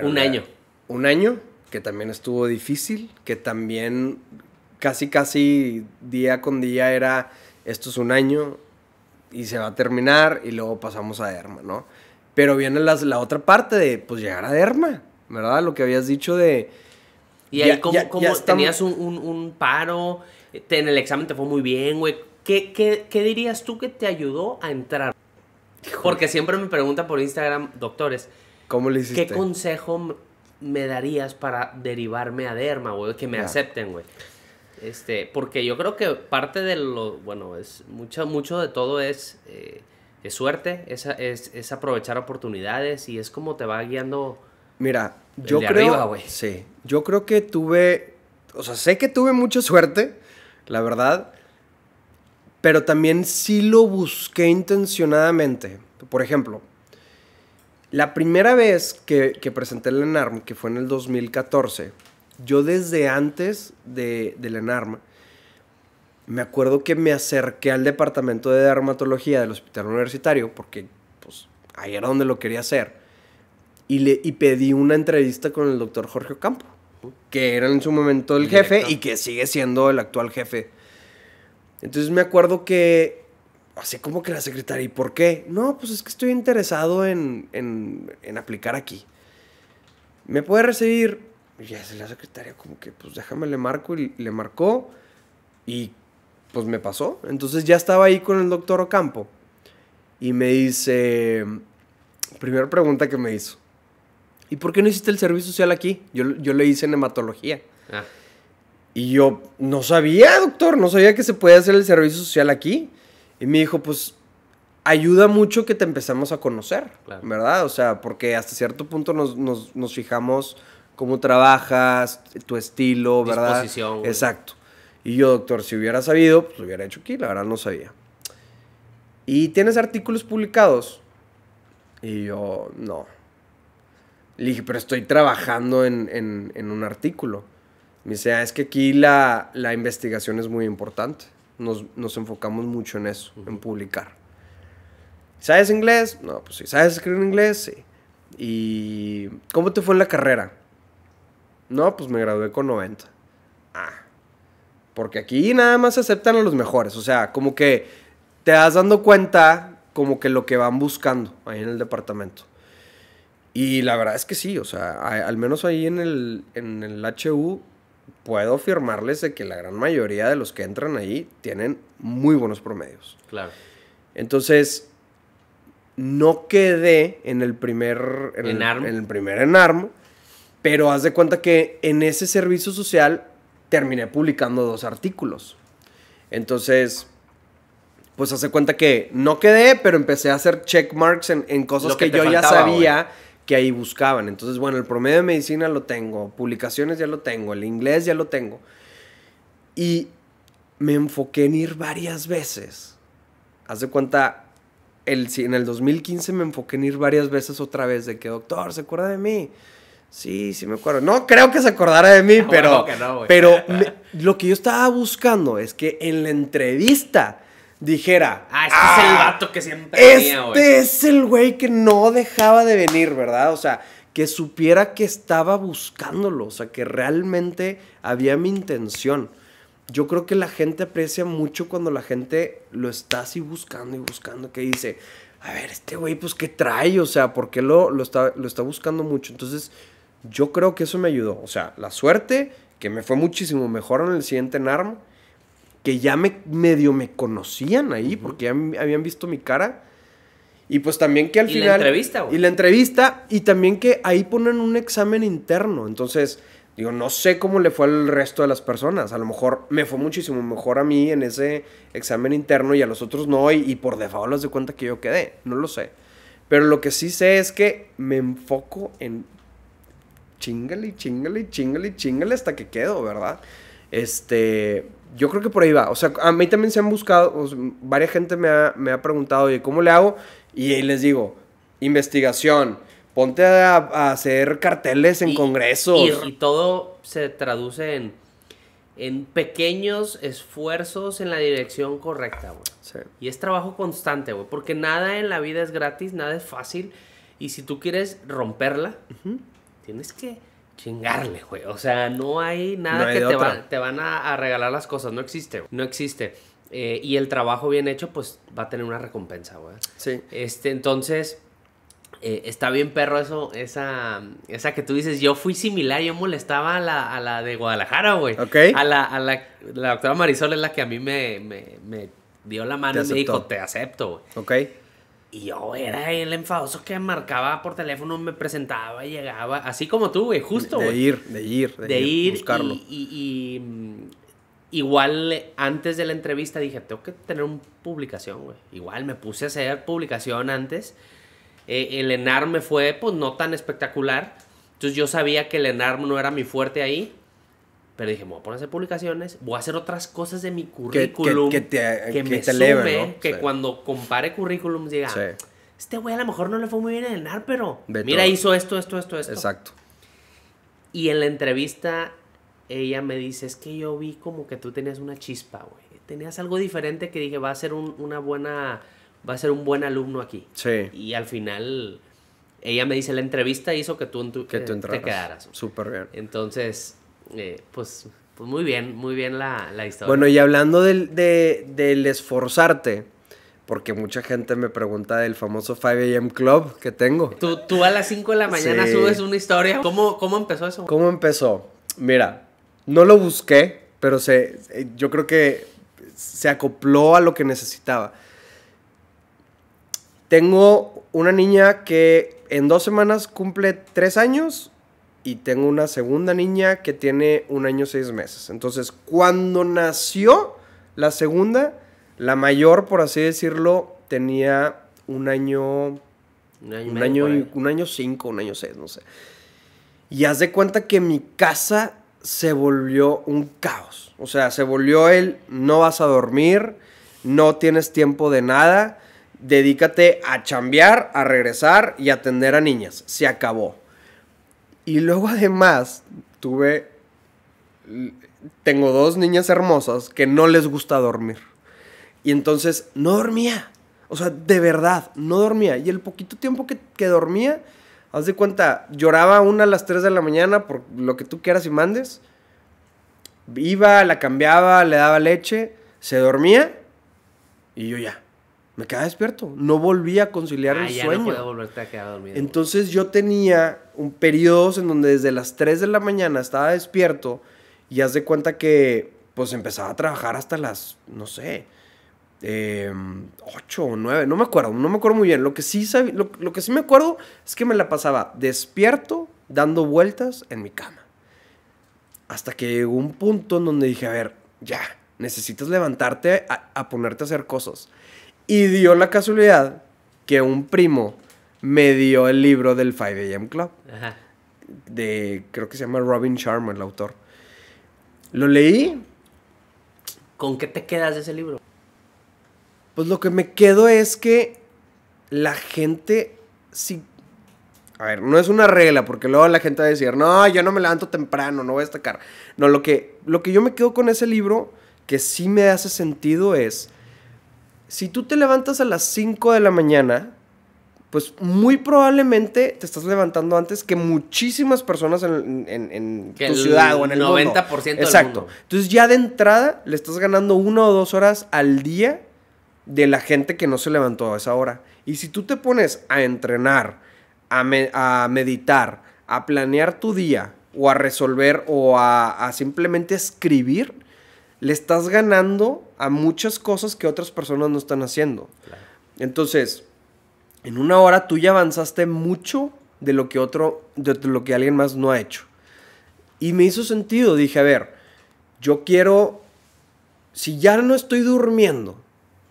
un año. Un año que también estuvo difícil, que también casi casi día con día era esto es un año y se va a terminar y luego pasamos a Derma, ¿no? Pero viene las, la otra parte de pues llegar a Derma, ¿verdad? Lo que habías dicho de... Y ahí ya, como, tenías un, un paro en el examen te fue muy bien, güey. ¿Qué, dirías tú que te ayudó a entrar? Porque siempre me pregunta por Instagram, doctores, ¿cómo le hiciste? ¿Qué consejo me darías para derivarme a Derma, güey? Que me acepten, güey. Este, porque yo creo que parte de lo, bueno, es mucho, mucho de todo es, eh, suerte, es, aprovechar oportunidades y es como te va guiando. Mira, yo de creo, sí, yo creo que tuve, o sea, sé que tuve mucha suerte, la verdad. Pero también sí lo busqué intencionadamente. Por ejemplo, la primera vez que, presenté el ENARM, que fue en el 2014, yo desde antes de, del ENARM, me acuerdo que me acerqué al departamento de dermatología del hospital universitario, porque pues, ahí era donde lo quería hacer, y, le, y pedí una entrevista con el doctor Jorge Ocampo que era en su momento el, jefe y que sigue siendo el actual jefe. Entonces me acuerdo que, así como que la secretaria, ¿y por qué? No, pues es que estoy interesado en, aplicar aquí. ¿Me puede recibir? Y ya la secretaria, como que, pues déjame, le marco y le marcó y pues me pasó. Entonces ya estaba ahí con el doctor Ocampo y me dice, primera pregunta que me hizo, ¿y por qué no hiciste el servicio social aquí? Yo, le hice en hematología. Ah. Y yo no sabía, doctor, no sabía que se podía hacer el servicio social aquí. Y me dijo, pues ayuda mucho que te empezamos a conocer, ¿verdad? O sea, porque hasta cierto punto nos, fijamos cómo trabajas, tu estilo, ¿verdad? Exacto. Y yo, doctor, si hubiera sabido, pues lo hubiera hecho aquí, la verdad no sabía. ¿Y tienes artículos publicados? Y yo, no. Le dije, pero estoy trabajando en, un artículo. Me dice, ah, es que aquí la, investigación es muy importante. Nos, enfocamos mucho en eso, en publicar. ¿Sabes inglés? No, pues sí. ¿Sabes escribir inglés? Sí. ¿Y cómo te fue la carrera? No, pues me gradué con 90. Ah. Porque aquí nada más aceptan a los mejores. O sea, como que te vas dando cuenta como que lo que van buscando ahí en el departamento. Y la verdad es que sí, o sea, al menos ahí en el, en HU puedo afirmarles de que la gran mayoría de los que entran ahí tienen muy buenos promedios. Claro. Entonces, no quedé en el primer en, en, el, primer enarmo, pero haz de cuenta que en ese servicio social terminé publicando dos artículos. Entonces, pues hace cuenta que no quedé, pero empecé a hacer check marks en, cosas que, yo ya sabía que ahí buscaban. Entonces, bueno, el promedio de medicina lo tengo, publicaciones ya lo tengo, el inglés ya lo tengo. Y me enfoqué en ir varias veces. hace cuenta, el, en el 2015 me enfoqué en ir varias veces otra vez de que, doctor, ¿se acuerda de mí? Sí, sí me acuerdo. No creo que se acordara de mí, pero, pero lo que yo estaba buscando es que en la entrevista dijera. Ah, este es el ah, que siempre este güey. es el güey que no dejaba de venir, ¿verdad? O sea, que supiera que estaba buscándolo, o sea, que realmente había mi intención. Yo creo que la gente aprecia mucho cuando la gente lo está así buscando y buscando, que dice, a ver, este güey, pues, ¿qué trae? O sea, porque lo, está, lo está buscando mucho? Entonces, yo creo que eso me ayudó. O sea, la suerte, que me fue muchísimo mejor en el siguiente NARM, que ya me medio me conocían ahí, porque ya habían visto mi cara. Y pues también que al final... Y la entrevista, güey. Y la entrevista, y también que ahí ponen un examen interno. Entonces, digo, no sé cómo le fue al resto de las personas. A lo mejor me fue muchísimo mejor a mí en ese examen interno y a los otros no, y, por default las de cuenta que yo quedé. No lo sé. Pero lo que sí sé es que me enfoco en chingale, chingale, chingale, chingale hasta que quedo, ¿verdad? Este, yo creo que por ahí va. O sea, a mí también se han buscado, varias gente me ha, preguntado, oye, ¿cómo le hago? Y les digo, investigación, ponte a, hacer carteles en congresos. Y, todo se traduce en, pequeños esfuerzos en la dirección correcta, güey. Y es trabajo constante, güey, porque nada en la vida es gratis, nada es fácil. Y si tú quieres romperla, tienes que chingarle, güey. O sea, no hay nada que te, van, te van a, regalar las cosas. No existe, no existe. Eh, y el trabajo bien hecho, pues va a tener una recompensa, güey. Sí. Este, entonces, eh, está bien perro eso, esa, esa que tú dices, yo fui similar, yo molestaba a la, a la de Guadalajara, güey. Ok. A la, a la, doctora Marisol es la que a mí me, me dio la mano y me dijo, te acepto, güey. Ok. Y yo era el enfadoso que marcaba por teléfono, me presentaba, llegaba, así como tú, güey, justo. De, ir, de ir, de, ir, buscarlo. Y, mm, igual antes de la entrevista dije, tengo que tener una publicación, güey. Igual me puse a hacer publicación antes. Eh, el ENARM me fue, pues, no tan espectacular. Entonces yo sabía que el ENARM no era mi fuerte ahí. Pero dije, me voy a poner a hacer publicaciones, voy a hacer otras cosas de mi currículum que, me que cuando compare currículums diga, este güey a lo mejor no le fue muy bien en el NAR, pero mira, hizo esto, esto, esto, esto. Exacto. Y en la entrevista ella me dice, es que yo vi como que tú tenías una chispa, güey. Tenías algo diferente que dije, va a ser un, una buena, va a ser un buen alumno aquí. Sí. Y al final, ella me dice, la entrevista hizo que tú, que eh, te quedaras. Súper bien. Entonces, eh, pues, pues, muy bien, muy bien la, historia. Bueno, y hablando del, esforzarte, porque mucha gente me pregunta del famoso 5 AM Club que tengo. Tú, tú a las 5 de la mañana subes una historia. ¿Cómo, ¿Cómo empezó eso? ¿Cómo empezó? Mira, no lo busqué, pero se, eh, yo creo que se acopló a lo que necesitaba. Tengo una niña que en dos semanas cumple tres años y tengo una segunda niña que tiene un año seis meses. Entonces, cuando nació la segunda, la mayor, por así decirlo, tenía un año. Un año, un año, año cinco, un año seis, no sé. Y haz de cuenta que mi casa se volvió un caos. O sea, se volvió el no vas a dormir, no tienes tiempo de nada, dedícate a chambear, a regresar y a atender a niñas. Se acabó. Y luego además tuve, tengo dos niñas hermosas que no les gusta dormir. Y entonces no dormía. O sea, de verdad, no dormía. Y el poquito tiempo que, dormía, haz de cuenta, lloraba una a las 3 de la mañana por lo que tú quieras y mandes. Iba, la cambiaba, le daba leche, se dormía y yo ya me quedaba despierto. No volvía a conciliar el ah, ya sueño. No volverte a quedar dormido. Entonces yo tenía un periodo en donde desde las 3 de la mañana estaba despierto y haz de cuenta que pues empezaba a trabajar hasta las, no sé, eh, em, 8 o 9, no me acuerdo, no me acuerdo muy bien. Lo que, sí lo, que sí me acuerdo es que me la pasaba despierto dando vueltas en mi cama. Hasta que llegó un punto en donde dije, a ver, ya, necesitas levantarte a, a ponerte a hacer cosas. Y dio la casualidad que un primo me dio el libro del 5 AM Club. Ajá. De, creo que se llama Robin Sharma, el autor. Lo leí. ¿Con qué te quedas de ese libro? Pues lo que me quedo es que la gente, si a ver, no es una regla, porque luego la gente va a decir, no, yo no me levanto temprano, no voy a destacar. No, lo que, lo que yo me quedo con ese libro, que sí me hace sentido, es si tú te levantas a las 5 de la mañana, pues muy probablemente te estás levantando antes que muchísimas personas en, tu ciudad o en el 90% Exacto. Entonces ya de entrada le estás ganando una o dos horas al día de la gente que no se levantó a esa hora. Y si tú te pones a entrenar, a, meditar, a planear tu día o a resolver o a, a simplemente escribir, le estás ganando a muchas cosas que otras personas no están haciendo. Entonces, en una hora tú ya avanzaste mucho de lo que otro, de lo que alguien más no ha hecho. Y me hizo sentido, dije, a ver, yo quiero, si ya no estoy durmiendo,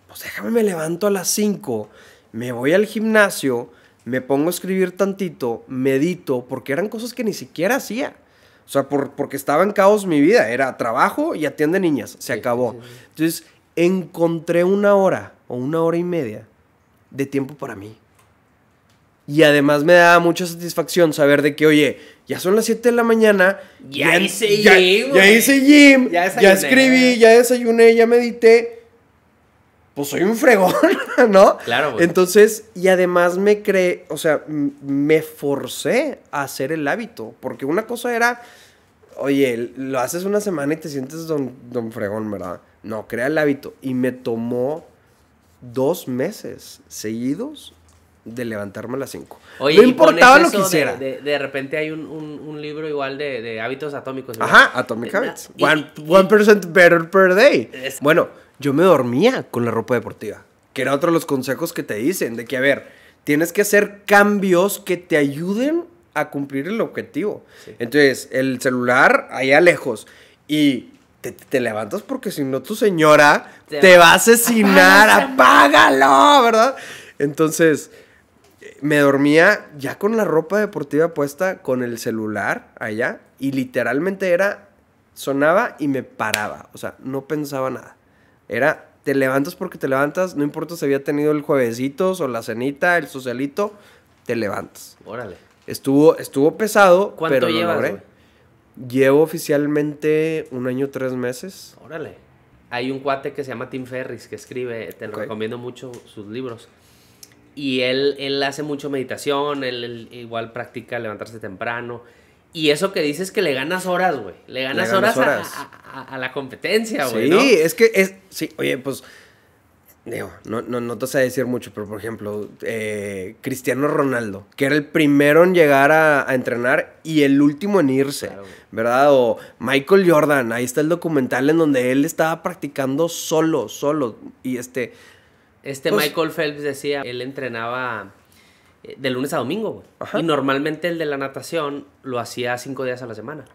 pues déjame me levanto a las 5, me voy al gimnasio, me pongo a escribir tantito, medito, porque eran cosas que ni siquiera hacía. O sea, porque estaba en caos mi vida. Era trabajo y atiende niñas. Se acabó. Entonces, encontré una hora o una hora y media de tiempo para mí. Y además me daba mucha satisfacción saber de que, oye, ya son las 7 de la mañana. Ya, ya hice ya, gym. Ya, hice gym. ya escribí, ya desayuné, ya medité pues soy un fregón, ¿no? Claro, güey. Entonces, y además me creé, o sea, me forcé a hacer el hábito, porque una cosa era, oye, lo haces una semana y te sientes don, fregón, ¿verdad? No, crea el hábito. Y me tomó dos meses seguidos de levantarme a las 5. Oye, no importaba lo que hiciera. De, repente hay un, libro igual de, hábitos atómicos. Ajá, Atomic Habits. one, percent better per day. Bueno, yo me dormía con la ropa deportiva, que era otro de los consejos que te dicen, de que, a ver, tienes que hacer cambios que te ayuden a cumplir el objetivo. Entonces, el celular allá lejos y te, levantas porque si no tu señora te, va, a asesinar, apágalo ¿verdad? Entonces, me dormía ya con la ropa deportiva puesta, con el celular allá y literalmente era, sonaba y me paraba, o sea, no pensaba nada. Era, te levantas porque te levantas, no importa si había tenido el juevesitos o la cenita, el socialito, te levantas. Órale. Estuvo, estuvo pesado, pero lleva Llevo oficialmente un año, tres meses. Órale. Hay un cuate que se llama Tim Ferris que escribe, te recomiendo mucho sus libros. Y él, hace mucho meditación, él, él igual practica levantarse temprano y eso que dices que le ganas horas, güey. Le ganas, horas, A, la competencia, güey. Sí, es que es. Sí, oye, pues. Digo, no, no, te sé decir mucho, pero por ejemplo, eh, Cristiano Ronaldo, que era el primero en llegar a, entrenar y el último en irse, ¿verdad? O Michael Jordan, ahí está el documental en donde él estaba practicando solo, solo. Y este. Este pues Michael Phelps decía, él entrenaba eh, de lunes a domingo, güey. Y normalmente el de la natación lo hacía cinco días a la semana.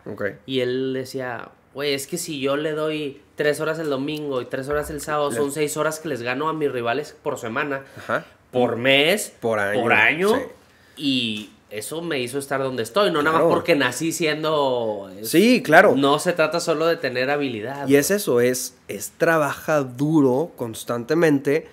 Y él decía, güey, es que si yo le doy tres horas el domingo y tres horas el sábado, son seis horas que les gano a mis rivales por semana, por mes, por año. Y eso me hizo estar donde estoy, no nada más porque nací siendo... Sí, claro. No se trata solo de tener habilidad. Y es eso, es, es trabaja duro constantemente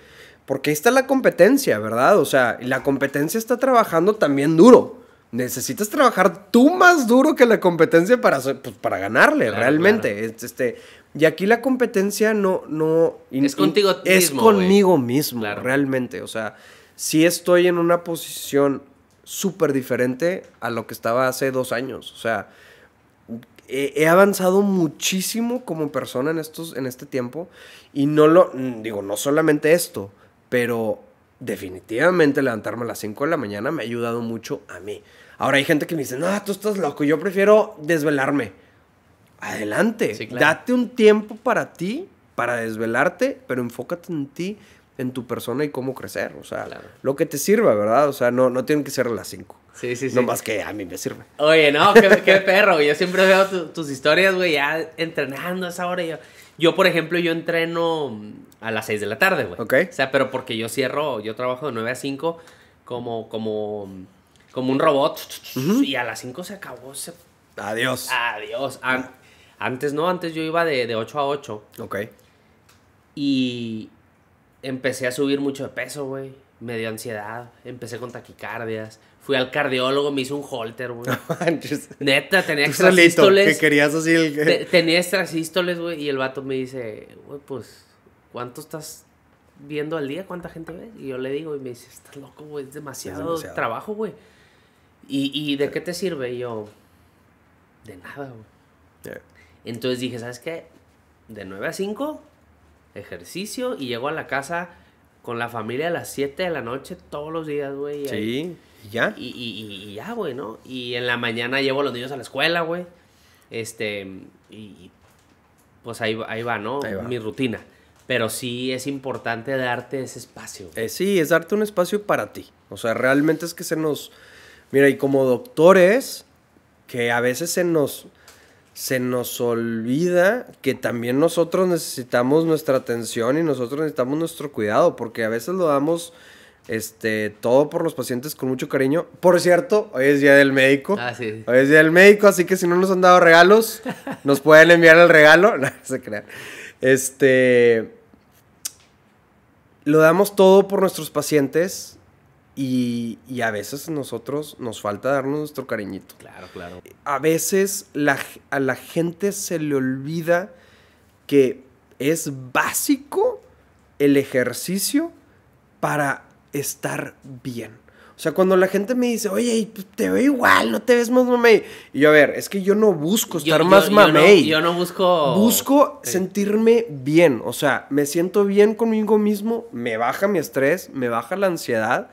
porque ahí está la competencia, ¿verdad? O sea, la competencia está trabajando también duro. Necesitas trabajar tú más duro que la competencia para, pues, para ganarle, realmente. Este, y aquí la competencia no... no es contigo Es conmigo mismo, realmente. O sea, sí estoy en una posición súper diferente a lo que estaba hace dos años. O sea, he, avanzado muchísimo como persona en, estos, en este tiempo. Y no lo, digo, no solamente esto, pero definitivamente levantarme a las 5 de la mañana me ha ayudado mucho a mí. Ahora hay gente que me dice, no, tú estás loco, yo prefiero desvelarme. Adelante, date un tiempo para ti, para desvelarte, pero enfócate en ti, en tu persona y cómo crecer. O sea, lo que te sirva, ¿verdad? O sea, no, no tienen que ser las 5. Sí, sí, sí. No más que a mí me sirve. Oye, no, qué, perro. Yo siempre veo tus historias, güey, ya entrenando a esa hora. Yo, yo, por ejemplo, yo entreno a las 6 de la tarde, güey. Ok. O sea, pero porque yo cierro, yo trabajo de 9 a 5 como, como, como un robot. Y a las 5 se acabó. Adiós. Adiós. antes no, antes yo iba de, de 8 a 8. Ok. Y empecé a subir mucho de peso, güey. Me dio ansiedad. Empecé con taquicardias. Fui al cardiólogo, me hizo un holter, güey. Neta, tenía extrasístoles. que querías así el... tenía extrasístoles, güey. Y el vato me dice, güey, pues ¿cuánto estás viendo al día? ¿Cuánta gente ves? Y yo le digo, y me dice, estás loco, güey, es demasiado, trabajo, güey. ¿Y, ¿Y, de qué te sirve? Y yo, de nada, güey. Entonces dije, ¿sabes qué? De 9 a 5, ejercicio, y llego a la casa con la familia a las 7 de la noche todos los días, güey. Sí, ¿y ya. Y, y, y ya, güey, ¿no? Y en la mañana llevo a los niños a la escuela, güey. Este, y, pues ahí, ahí va, ¿no? Mi rutina pero sí es importante darte ese espacio. Eh, sí, es darte un espacio para ti. O sea, realmente es que se nos... Mira, y como doctores, que a veces se nos, se nos olvida que también nosotros necesitamos nuestra atención y nosotros necesitamos nuestro cuidado, porque a veces lo damos este, todo por los pacientes con mucho cariño. Por cierto, hoy es Día del Médico. Ah, sí. Hoy es Día del Médico, así que si no nos han dado regalos, nos pueden enviar el regalo. No, se crean. Este, lo damos todo por nuestros pacientes y, a veces nosotros nos falta darnos nuestro cariñito. Claro, claro. A veces a la gente se le olvida que es básico el ejercicio para estar bien. O sea, cuando la gente me dice, oye, pues, te veo igual, no te ves más mamey. Y yo, a ver, es que yo no busco estar más mamey. Yo, no, busco. Busco sentirme bien. O sea, me siento bien conmigo mismo, me baja mi estrés, me baja la ansiedad,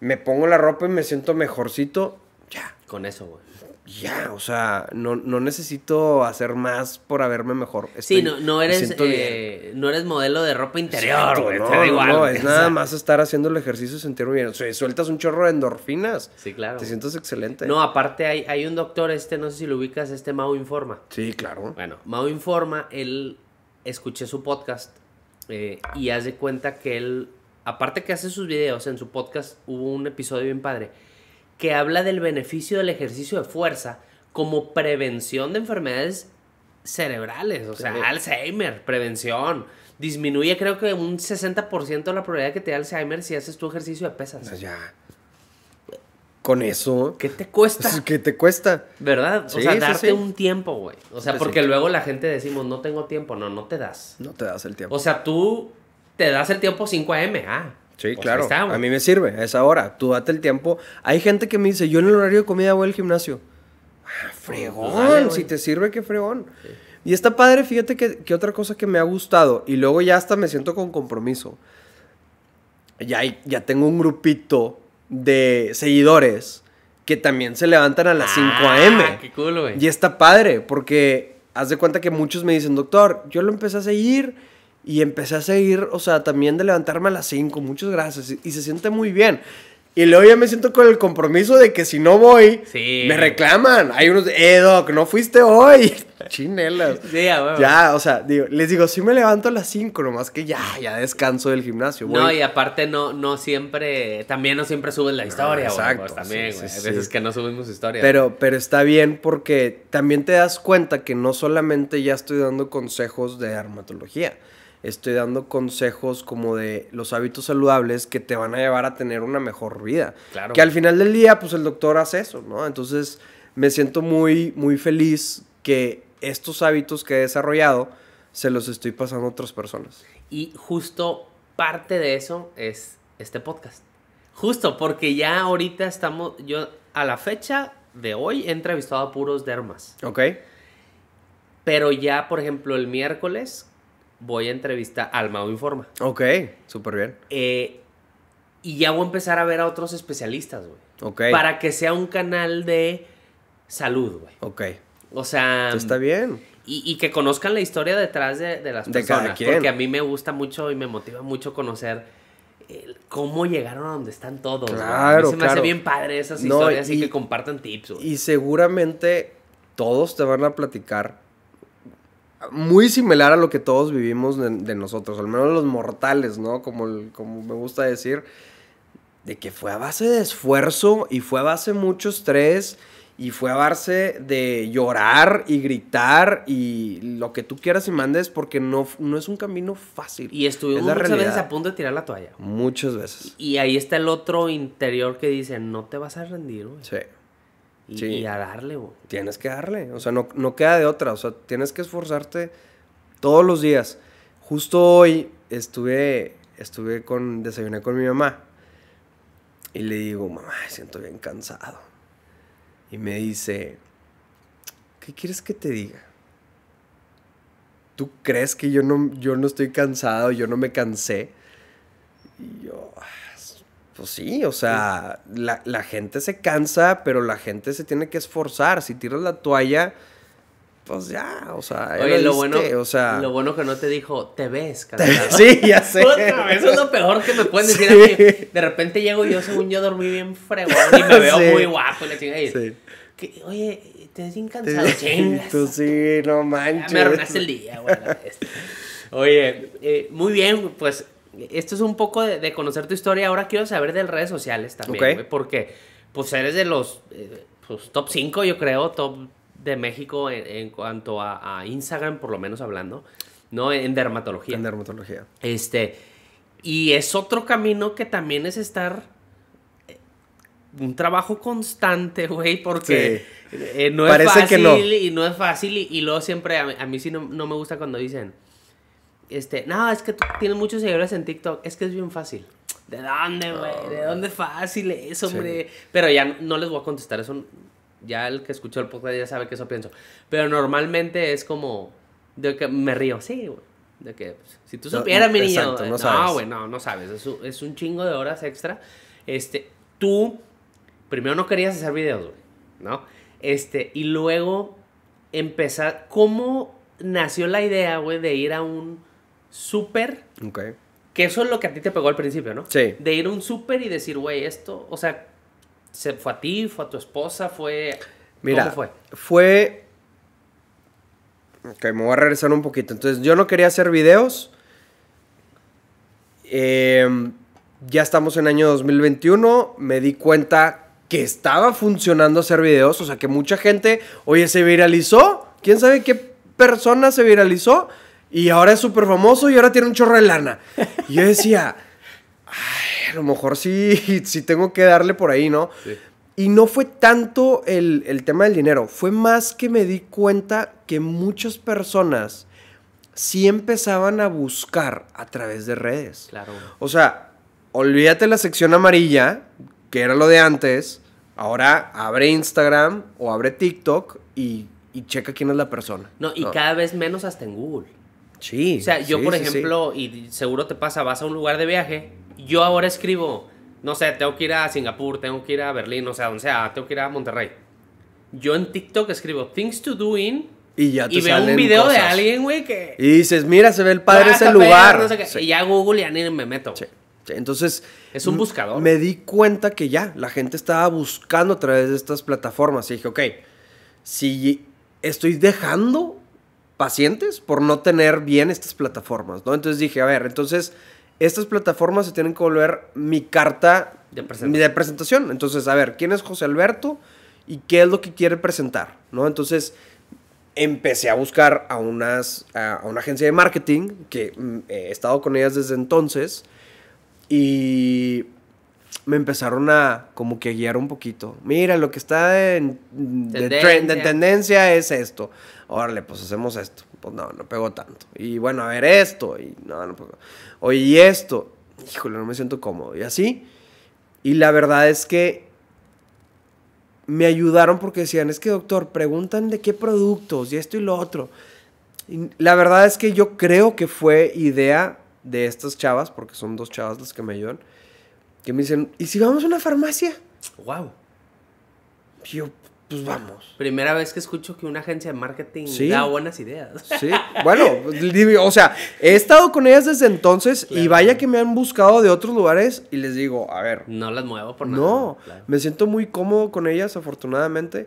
me pongo la ropa y me siento mejorcito. Ya. Con eso, güey ya, o sea, no, necesito hacer más por haberme mejor. sí, no, no eres eh, no eres modelo de ropa interior, güey. No, es nada más estar haciendo el ejercicio y sentirme bien. O sea, sueltas un chorro de endorfinas. Sí, claro. Te sientes excelente. No, aparte hay, hay un doctor, este, no sé si lo ubicas, este Mao Informa. Sí, claro. Bueno, Mao Informa, él escuché su podcast eh, y haz de cuenta que él, aparte que hace sus videos, en su podcast hubo un episodio bien padre que habla del beneficio del ejercicio de fuerza como prevención de enfermedades cerebrales, o sea, Alzheimer, prevención. Disminuye creo que un 60% la probabilidad de que te dé Alzheimer si haces tu ejercicio de pesas. sea, ya. Con eso. ¿Qué te cuesta? ¿Qué te cuesta? ¿Verdad? o sea, darte un tiempo, güey. O sea, porque luego la gente decimos, no tengo tiempo. No, no te das. No te das el tiempo. O sea, tú te das el tiempo 5 a.m. Ah. Sí, pues, claro. a mí me sirve, a esa hora. Tú date el tiempo. Hay gente que me dice, yo en el horario de comida voy al gimnasio. Ah, fregón. Pues si te sirve, qué fregón. Y está padre, fíjate que, otra cosa que me ha gustado, y luego ya hasta me siento con compromiso. Ya, ya tengo un grupito de seguidores que también se levantan a las 5 ah, a.m. Qué cool, güey. Y está padre, porque haz de cuenta que muchos me dicen, doctor, yo lo empecé a seguir y empecé a seguir, o sea, también de levantarme a las 5, muchas gracias. Y se siente muy bien. Y luego ya me siento con el compromiso de que si no voy, me reclaman. Hay unos, eh, Doc, no fuiste hoy. Chinelas. Sí, ya, ya, o sea, les digo, sí me levanto a las 5, nomás que ya, ya descanso del gimnasio. No, y aparte no, no siempre, también no siempre suben la ah, historia. exacto. Pues, también, sí, veces que no subimos historia. Pero, pero está bien porque también te das cuenta que no solamente ya estoy dando consejos de dermatología estoy dando consejos como de los hábitos saludables que te van a llevar a tener una mejor vida. Claro. Que al final del día, pues el doctor hace eso, ¿no? Entonces me siento muy, muy feliz que estos hábitos que he desarrollado se los estoy pasando a otras personas. Y justo parte de eso es este podcast. Justo porque ya ahorita estamos, yo a la fecha de hoy he entrevistado a puros dermas. Ok. Pero ya, por ejemplo, el miércoles voy a entrevistar al Mau Informa. Ok, súper bien. Eh, y ya voy a empezar a ver a otros especialistas, güey. Ok. Para que sea un canal de salud, güey. Ok. O sea... Está bien. Y, que conozcan la historia detrás de, las personas. Porque a mí me gusta mucho y me motiva mucho conocer eh, cómo llegaron a donde están todos. Claro, se me hace bien padre esas historias y, que compartan tips. Y seguramente todos te van a platicar muy similar a lo que todos vivimos de, nosotros, al menos los mortales, ¿no? Como, como me gusta decir, de que fue a base de esfuerzo y fue a base de mucho estrés y fue a base de llorar y gritar y lo que tú quieras y mandes porque no, no es un camino fácil. Y estuvimos muchas veces a punto de tirar la toalla. Muchas veces. Y, y ahí está el otro interior que dice, no te vas a rendir. Güey. Sí y, a darle, Tienes que darle, o sea, no, queda de otra, o sea, tienes que esforzarte todos los días. Justo hoy estuve, estuve con, desayuné con mi mamá y le digo, mamá, siento bien cansado. Y me dice, ¿qué quieres que te diga? ¿Tú crees que yo no, yo no estoy cansado, yo no me cansé? Y yo, pues sí, o sea, La, la, gente se cansa, pero la gente se tiene que esforzar. Si tiras la toalla, pues ya, o sea, Oye, lo, bueno, o sea, lo bueno que no te dijo, te ves, cansado. sí, ya sé. eso es lo peor que me pueden decir a mí. De repente llego yo, según yo dormí bien fregón y me veo muy guapo y le digo, sí. que, oye, te ves bien cansado, Tú sí, no manches. Ya me arruinaste el día, güey. Oye, eh, muy bien, pues esto es un poco de, conocer tu historia. Ahora quiero saber de redes sociales también, güey, porque pues eres de los eh, pues, top 5, yo creo, top de México en, cuanto a, Instagram, por lo menos hablando, ¿no? En dermatología. En dermatología. Este, y es otro camino que también es estar eh, un trabajo constante, güey, porque eh, no, es fácil, y no es fácil y, luego siempre a, mí sí no me gusta cuando dicen, este, no, es que tú tienes muchos seguidores en TikTok, es que es bien fácil. ¿De dónde, güey? ¿De dónde fácil es, hombre? Pero ya no, les voy a contestar, eso ya el que escuchó el podcast ya sabe que eso pienso. Pero normalmente es como de que me río, sí, güey. De que pues, si tú supieras, mi niño, no, güey, no, no sabes, es un, es un chingo de horas extra. Este, tú primero no querías hacer videos, güey, ¿no? Este, y luego empezar, ¿cómo nació la idea, güey, de ir a un super, Que eso es lo que a ti te pegó al principio, ¿no? Sí. De ir a un súper y decir, güey, esto, o sea, fue a ti, fue a tu esposa, fue... Mira, fue? Fue... Ok, me voy a regresar un poquito. Entonces, yo no quería hacer videos. Em, ya estamos en año 2021. Me di cuenta que estaba funcionando hacer videos. O sea, que mucha gente, oye, se viralizó. ¿Quién sabe qué persona se viralizó? Y ahora es súper famoso y ahora tiene un chorro de lana. Y yo decía, a lo mejor sí, tengo que darle por ahí, ¿no? Y no fue tanto el, tema del dinero, fue más que me di cuenta que muchas personas sí empezaban a buscar a través de redes. Claro. O sea, olvídate la sección amarilla, que era lo de antes, ahora abre Instagram o abre TikTok y, checa quién es la persona. No, y cada vez menos hasta en Google. Sí. O sea, yo, por ejemplo, y seguro te pasa, vas a un lugar de viaje, yo ahora escribo, no sé, tengo que ir a Singapur, tengo que ir a Berlín, o sea, donde sea, tengo que ir a Monterrey. Yo en TikTok escribo things to do in. Y ya veo un video de alguien, güey, que. Y dices, mira, se ve el padre ese lugar. Y ya Google y ya me meto. Entonces. Es un buscador. Me di cuenta que ya, la gente estaba buscando a través de estas plataformas. Y dije, ok, si estoy dejando pacientes por no tener bien estas plataformas, ¿no? Entonces dije, a ver, entonces estas plataformas se tienen que volver mi carta de presentación. de presentación. Entonces, a ver, ¿quién es José Alberto y qué es lo que quiere presentar? ¿No? Entonces, empecé a buscar a, unas, a una agencia de marketing que mm, eh, he estado con ellas desde entonces y me empezaron a como que guiar un poquito. Mira, lo que está en, mm, de tendencia es esto órale, pues hacemos esto. Pues no, no pego tanto. Y bueno, a ver esto. Y no, no pego. Oye, ¿y esto. Híjole, no me siento cómodo. Y así. Y la verdad es que me ayudaron porque decían, es que doctor, preguntan de qué productos y esto y lo otro. Y la verdad es que yo creo que fue idea de estas chavas, porque son dos chavas las que me ayudan, que me dicen, ¿y si vamos a una farmacia? ¡Wow! yo, pues vamos. Primera vez que escucho que una agencia de marketing da buenas ideas. Sí, bueno, o sea, he estado con ellas desde entonces y vaya que me han buscado de otros lugares y les digo, a ver. No las muevo por nada. No, me siento muy cómodo con ellas, afortunadamente.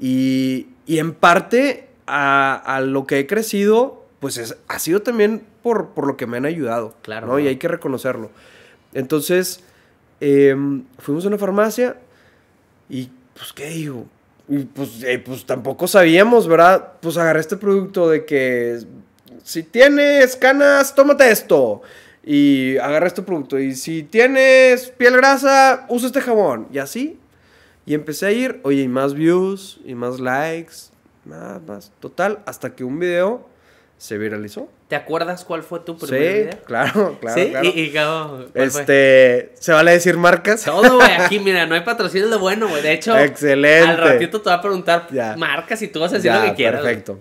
Y, en parte a, lo que he crecido, pues es, ha sido también por, lo que me han ayudado. Claro. Y hay que reconocerlo. Entonces, em, fuimos a una farmacia y, pues, ¿qué digo? Y pues, eh, pues, tampoco sabíamos, ¿verdad? Pues agarré este producto de que si tienes canas, tómate esto. Y agarré este producto. Y si tienes piel grasa, usa este jabón. Y así. Y empecé a ir, oye, y más views, y más likes, más, más. Total, hasta que un video se viralizó. ¿Te acuerdas cuál fue tu primer sí, Claro, claro. claro. y, Este, se vale decir marcas. Todo, güey, aquí mira, no hay patrocinio de bueno, güey. De hecho, excelente. Al ratito te va a preguntar marcas y tú vas a decir lo que quieras. Perfecto.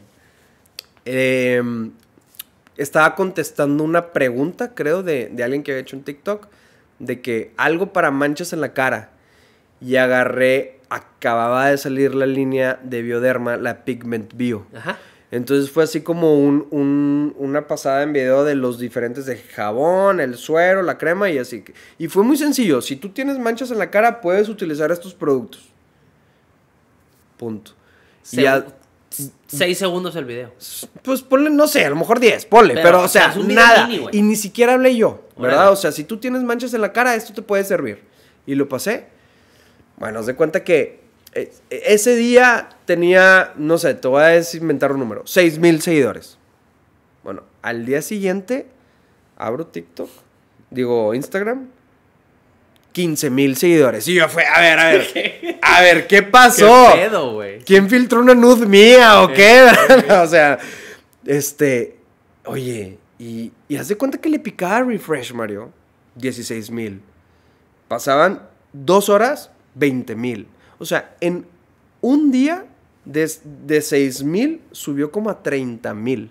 Em, estaba contestando una pregunta, creo, de, de alguien que había hecho un TikTok, de que algo para manchas en la cara. Y agarré, acababa de salir la línea de Bioderma, la Pigment Bio. Ajá entonces fue así como una pasada en video de los diferentes de jabón, el suero, la crema y así. Y fue muy sencillo. Si tú tienes manchas en la cara, puedes utilizar estos productos. Punto. seis segundos el video. Pues ponle, no sé, a lo mejor diez. ponle, pero, o sea, nada. y ni siquiera hablé yo, ¿verdad? O sea, si tú tienes manchas en la cara, esto te puede servir. Y lo pasé. Bueno, se de cuenta que eh, eh, ese día tenía, no sé, te voy a inventar un número, 6 mil seguidores. Bueno, al día siguiente abro TikTok, digo Instagram, 15 mil seguidores. Y yo fue, a ver, a ver, a ver, ¿qué pasó? ¿Qué ¿Quién filtró una nud mía o qué? o sea, este, oye, y, y haz de cuenta que le picaba refresh, Mario, 16 mil. Pasaban dos horas, 20 mil. O sea, en un día de, de mil subió como a 30 mil.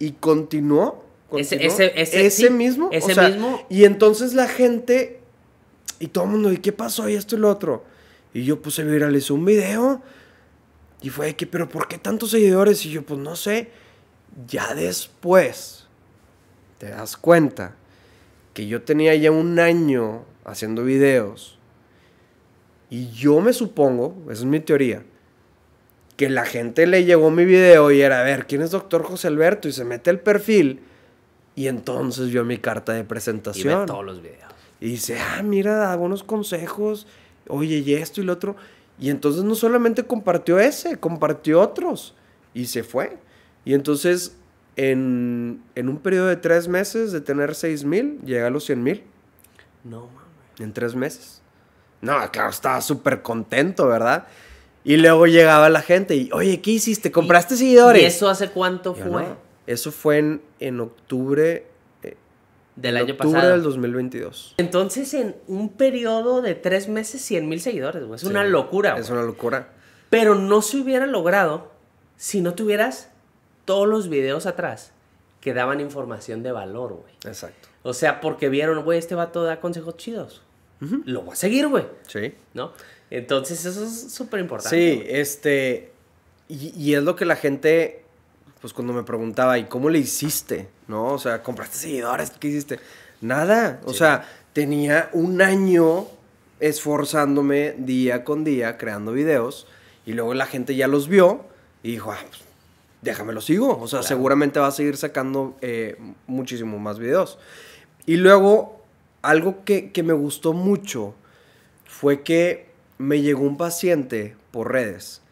Y continuó, ese, mismo. mismo. Y entonces la gente. Y todo el mundo, ¿y qué pasó? Y esto y lo otro. Y yo, pues se viralizó un video. Y fue que, ¿pero por qué tantos seguidores? Y yo, pues no sé. Ya después te das cuenta que yo tenía ya un año haciendo videos y yo me supongo, esa es mi teoría, que la gente le llegó mi video y era, a ver, ¿quién es doctor José Alberto? Y se mete el perfil y entonces vio mi carta de presentación. Y ve todos los videos. Y dice, ah, mira, da buenos consejos, oye, y esto y lo otro. Y entonces no solamente compartió ese, compartió otros y se fue. Y entonces, en, un periodo de tres meses de tener seis mil, llega a los cien mil. No, mames. En tres meses. No, claro, estaba súper contento, ¿verdad? Y luego llegaba la gente y, oye, ¿qué hiciste? ¿Compraste seguidores? ¿Y eso hace cuánto fue? Eso fue en, octubre. Eh, del año octubre pasado. del 2022. Entonces, en un periodo de tres meses, 100 mil seguidores, güey. Es una locura, Es una locura. Pero no se hubiera logrado si no tuvieras todos los videos atrás que daban información de valor, güey. Exacto. O sea, porque vieron, güey, este vato da consejos chidos lo voy a seguir, güey. Sí. ¿No? Entonces eso es súper importante. Sí, este, y, es lo que la gente, pues cuando me preguntaba, ¿y cómo le hiciste? ¿No? O sea, ¿compraste seguidores? ¿Qué hiciste? Nada, o sea, tenía un año esforzándome día con día creando videos y luego la gente ya los vio y dijo, ah, pues, déjame lo sigo. O sea, seguramente va a seguir sacando eh, muchísimo más videos. Y luego algo que, me gustó mucho fue que me llegó un paciente por redes.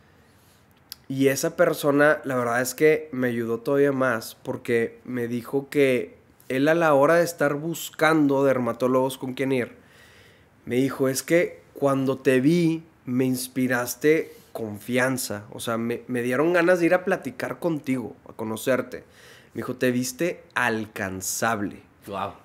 Y esa persona, la verdad es que me ayudó todavía más porque me dijo que él a la hora de estar buscando dermatólogos con quien ir, me dijo, es que cuando te vi me inspiraste confianza, o sea, me, me dieron ganas de ir a platicar contigo, a conocerte. Me dijo, te viste alcanzable.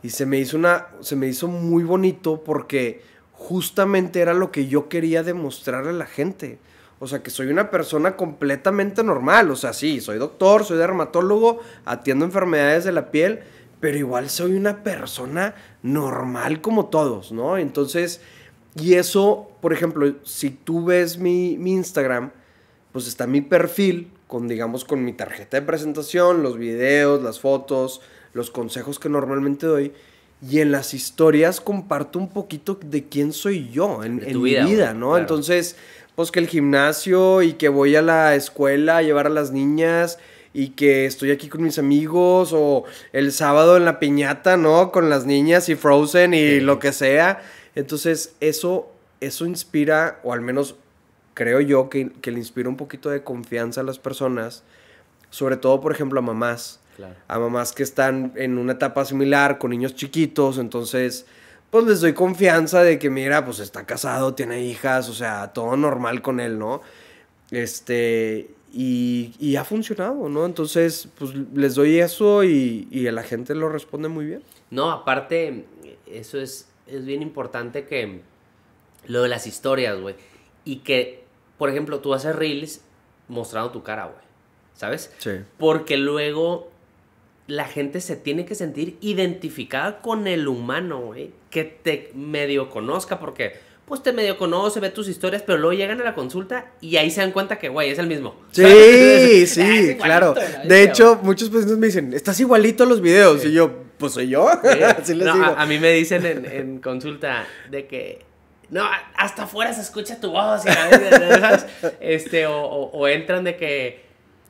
Y se me hizo una, se me hizo muy bonito porque justamente era lo que yo quería demostrarle a la gente. O sea, que soy una persona completamente normal. O sea, sí, soy doctor, soy dermatólogo, atiendo enfermedades de la piel, pero igual soy una persona normal como todos, ¿no? Entonces, y eso, por ejemplo, si tú ves mi, mi Instagram, pues está mi perfil, con, digamos, con mi tarjeta de presentación, los videos, las fotos, los consejos que normalmente doy. Y en las historias comparto un poquito de quién soy yo en, mi vida, ¿no? Entonces, pues que el gimnasio y que voy a la escuela a llevar a las niñas y que estoy aquí con mis amigos o el sábado en la piñata, ¿no? Con las niñas y Frozen y lo que sea. Entonces, eso, eso inspira, o al menos creo yo que, que le inspira un poquito de confianza a las personas, sobre todo, por ejemplo, a mamás a mamás que están en una etapa similar, con niños chiquitos, entonces, pues les doy confianza de que, mira, pues está casado, tiene hijas, o sea, todo normal con él, ¿no? Este, y, ha funcionado, ¿no? Entonces, pues les doy eso y, y, la gente lo responde muy bien. No, aparte, eso es, es bien importante que lo de las historias, güey. Y que, por ejemplo, tú haces reels mostrando tu cara, güey. ¿Sabes? Sí. Porque luego la gente se tiene que sentir identificada con el humano, Que te medio conozca, porque pues te medio conoce, ve tus historias, pero luego llegan a la consulta y ahí se dan cuenta que, güey, es el mismo. Sí, sí, claro. De hecho, muchos pacientes me dicen, estás igualito a los videos. Y yo, pues soy yo. Así les digo. A, mí me dicen en, consulta de que no, hasta afuera se escucha tu voz. Este, o, entran de que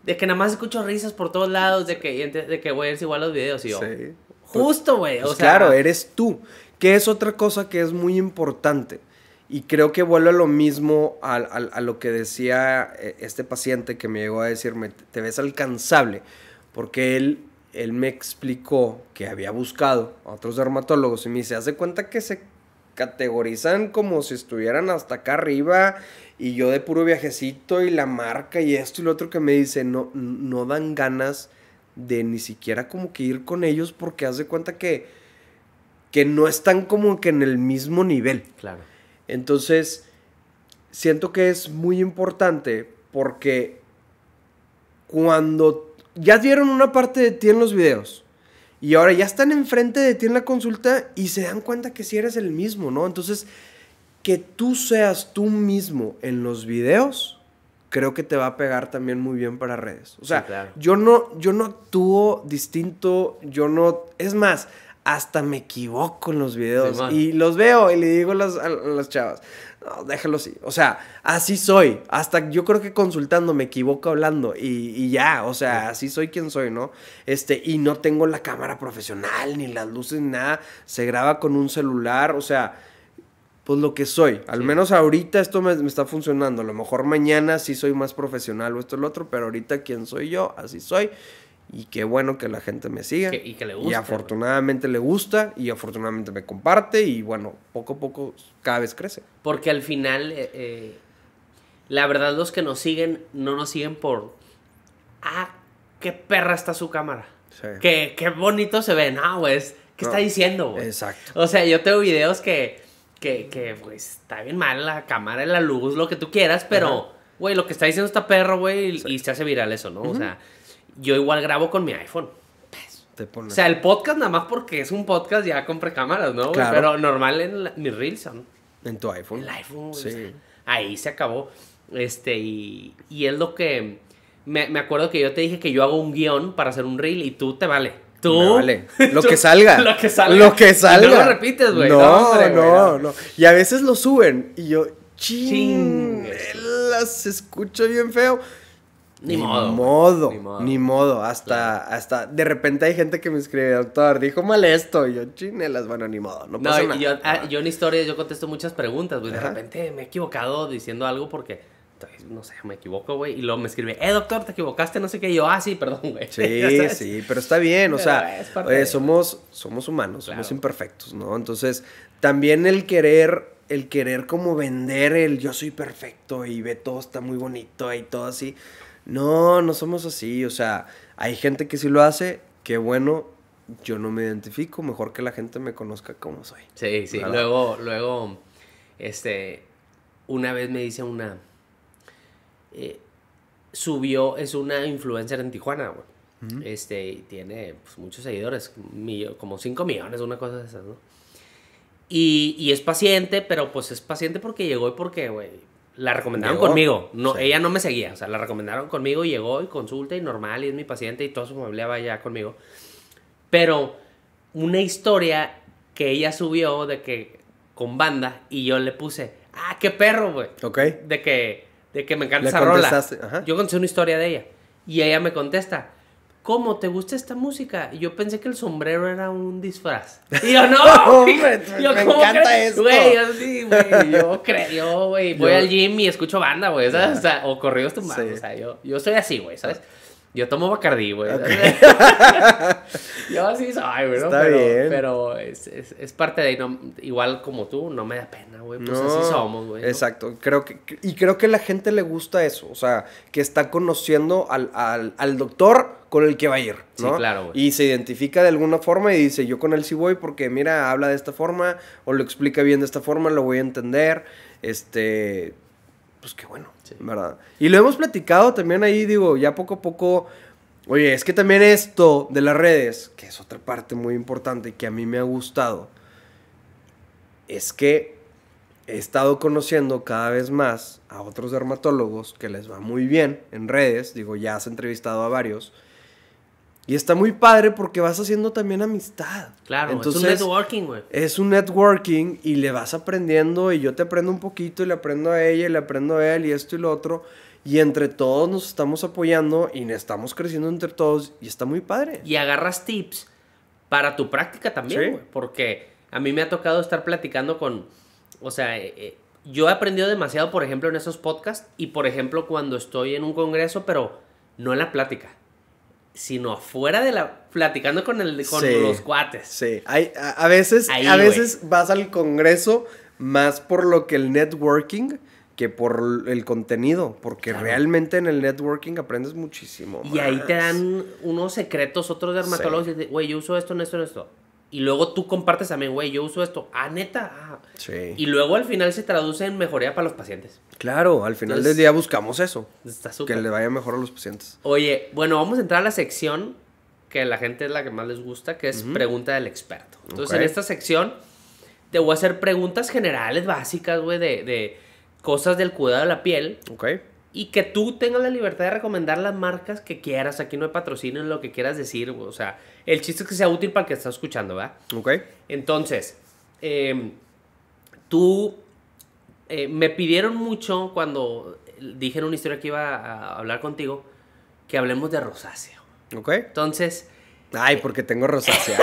de que nada más escucho risas por todos lados, de que, de que güey, es igual los videos y yo. Sí. Justo, güey. Pues, pues, claro, eres tú. Que es otra cosa que es muy importante. Y creo que vuelve a lo mismo a, lo que decía eh, este paciente que me llegó a decirme, te ves alcanzable, porque él, él me explicó que había buscado a otros dermatólogos y me dice, hace cuenta que se categorizan como si estuvieran hasta acá arriba y yo de puro viajecito y la marca y esto y lo otro que me dice, no, no dan ganas de ni siquiera como que ir con ellos porque haz de cuenta que, que no están como que en el mismo nivel. Claro. Entonces, siento que es muy importante porque cuando ya dieron una parte de ti en los videos, y ahora ya están enfrente de ti en la consulta y se dan cuenta que si sí eres el mismo, ¿no? Entonces, que tú seas tú mismo en los videos, creo que te va a pegar también muy bien para redes. O sea, yo, no, yo no actúo distinto, yo no... Es más, hasta me equivoco en los videos y los veo y le digo las, a las chavas, no, déjalo así. O sea, así soy. Hasta yo creo que consultando me equivoco hablando y, ya, o sea, así soy quien soy, ¿no? Este, y no tengo la cámara profesional, ni las luces, ni nada. Se graba con un celular, o sea, pues lo que soy. Al menos ahorita esto me, está funcionando. A lo mejor mañana sí soy más profesional o esto o lo otro, pero ahorita quien soy yo, así soy. Y qué bueno que la gente me siga. y que le gusta. Y afortunadamente le gusta y afortunadamente me comparte y bueno, poco a poco cada vez crece. Porque al final, eh, eh, la verdad los que nos siguen no nos siguen por, ah, qué perra está su cámara. Sí. qué bonito se ve. No, güey, ¿qué está diciendo, güey? Exacto. O sea, yo tengo videos que, que, que pues, está bien mal la cámara, la luz, lo que tú quieras, pero... güey, lo que está diciendo está perro, güey, y se hace viral eso, ¿no? O sea, yo igual grabo con mi iPhone. Pues, o sea, el podcast nada más porque es un podcast ya compré cámaras, ¿no? Pero normal en mi Reels. son En tu iPhone. El iPhone. Sí. ahí se acabó. Este, y, es lo que... Me, acuerdo que yo te dije que yo hago un guión para hacer un reel y tú te vale. Tú. vale. Lo que salga. Lo que salga. Lo que salga. no lo repites, güey. No, no, no, Y a veces lo suben y yo... Ching. Las escucho bien feo. Ni, modo, ni, modo, ni modo. Hasta, hasta. De repente hay gente que me escribe, doctor, dijo mal esto. Y yo, chinelas, bueno, ni modo. No, pasa nada. Yo, ah, yo, en historia, yo contesto muchas preguntas, güey. De repente me he equivocado diciendo algo porque. Pues, no sé, me equivoco, güey. Y luego me escribe, eh, doctor, te equivocaste, no sé qué. yo, ah, sí, perdón, güey. Sí, sí, pero está bien. O sea, eh, somos, somos humanos, somos imperfectos, ¿no? Entonces, también el querer el querer como vender el yo soy perfecto y ve todo está muy bonito y todo así. No, no somos así. O sea, hay gente que sí lo hace, que bueno. Yo no me identifico, mejor que la gente me conozca como soy. Sí, sí. Luego, luego, este, una vez me dice una, eh, subió, es una influencer en Tijuana, güey. Este, y tiene pues, muchos seguidores, como 5 millones, una cosa de esas, ¿no? Y, y, es paciente, pero pues es paciente porque llegó y porque, güey, la recomendaron conmigo. No, Ella no me seguía. O sea, la recomendaron conmigo y llegó y consulta y normal y es mi paciente y todo su familia va ya conmigo. Pero una historia que ella subió de que con banda y yo le puse, ah, qué perro, güey. Ok. De que, de que me encanta esa rola. Yo conté una historia de ella y ella me contesta, ¿cómo te gusta esta música? Y yo pensé que el sombrero era un disfraz. Y yo, no, me encanta eso. Güey, yo sí, güey, yo creo, güey, voy al gym y escucho banda, güey, O, sea, o corridos tumbados, o sea, yo, yo soy así, güey, ¿sabes? Yo tomo Bacardí, güey. yo así soy, güey. Está pero, bien. Pero es, es, es, parte de ahí. igual como tú, no me da pena, güey. Pues así somos, güey. Exacto. Creo que, y creo que a la gente le gusta eso. O sea, que está conociendo al, doctor con el que va a ir, Sí, claro, güey. Y se identifica de alguna forma y dice, yo con él sí voy porque, mira, habla de esta forma o lo explica bien de esta forma, lo voy a entender. Este, pues qué bueno. ¿Verdad? Y lo hemos platicado también ahí, digo, ya poco a poco. Oye, es que también esto de las redes, que es otra parte muy importante que a mí me ha gustado, es que he estado conociendo cada vez más a otros dermatólogos que les va muy bien en redes. Digo, ya has entrevistado a varios y está muy padre porque vas haciendo también amistad. Claro, Entonces, es un networking, güey. Es un networking y le vas aprendiendo y yo te aprendo un poquito y le aprendo a ella y le aprendo a él y esto y lo otro. Y entre todos nos estamos apoyando y estamos creciendo entre todos y está muy padre. Y agarras tips para tu práctica también, güey. Porque a mí me ha tocado estar platicando con, o sea, eh, eh, yo he aprendido demasiado, por ejemplo, en esos podcasts y, por ejemplo, cuando estoy en un congreso, pero no en la plática sino afuera de la platicando con el con los cuates. Sí. a, veces a veces vas al congreso más por lo que el networking que por el contenido, porque realmente en el networking aprendes muchísimo. Y ahí te dan unos secretos, otros dermatólogos, güey, yo uso esto, en esto, en esto. Y luego tú compartes también, güey, yo uso esto. Ah, neta. Ah. Sí. Y luego al final se traduce en mejoría para los pacientes. Claro, al final del día buscamos eso. Está súper. Que le vaya mejor a los pacientes. Oye, bueno, vamos a entrar a la sección que la gente es la que más les gusta, que es pregunta del experto. Entonces, en esta sección te voy a hacer preguntas generales, básicas, güey, de, de cosas del cuidado de la piel. Ok y que tú tengas la libertad de recomendar las marcas que quieras. Aquí no hay patrocinio en lo que quieras decir. O sea, el chiste es que sea útil para el que está escuchando, ¿verdad? Ok. Entonces, em, tú eh, me pidieron mucho cuando dije una historia que iba a hablar contigo que hablemos de rosáceo. Ok. Entonces, Ay, porque tengo rosácea.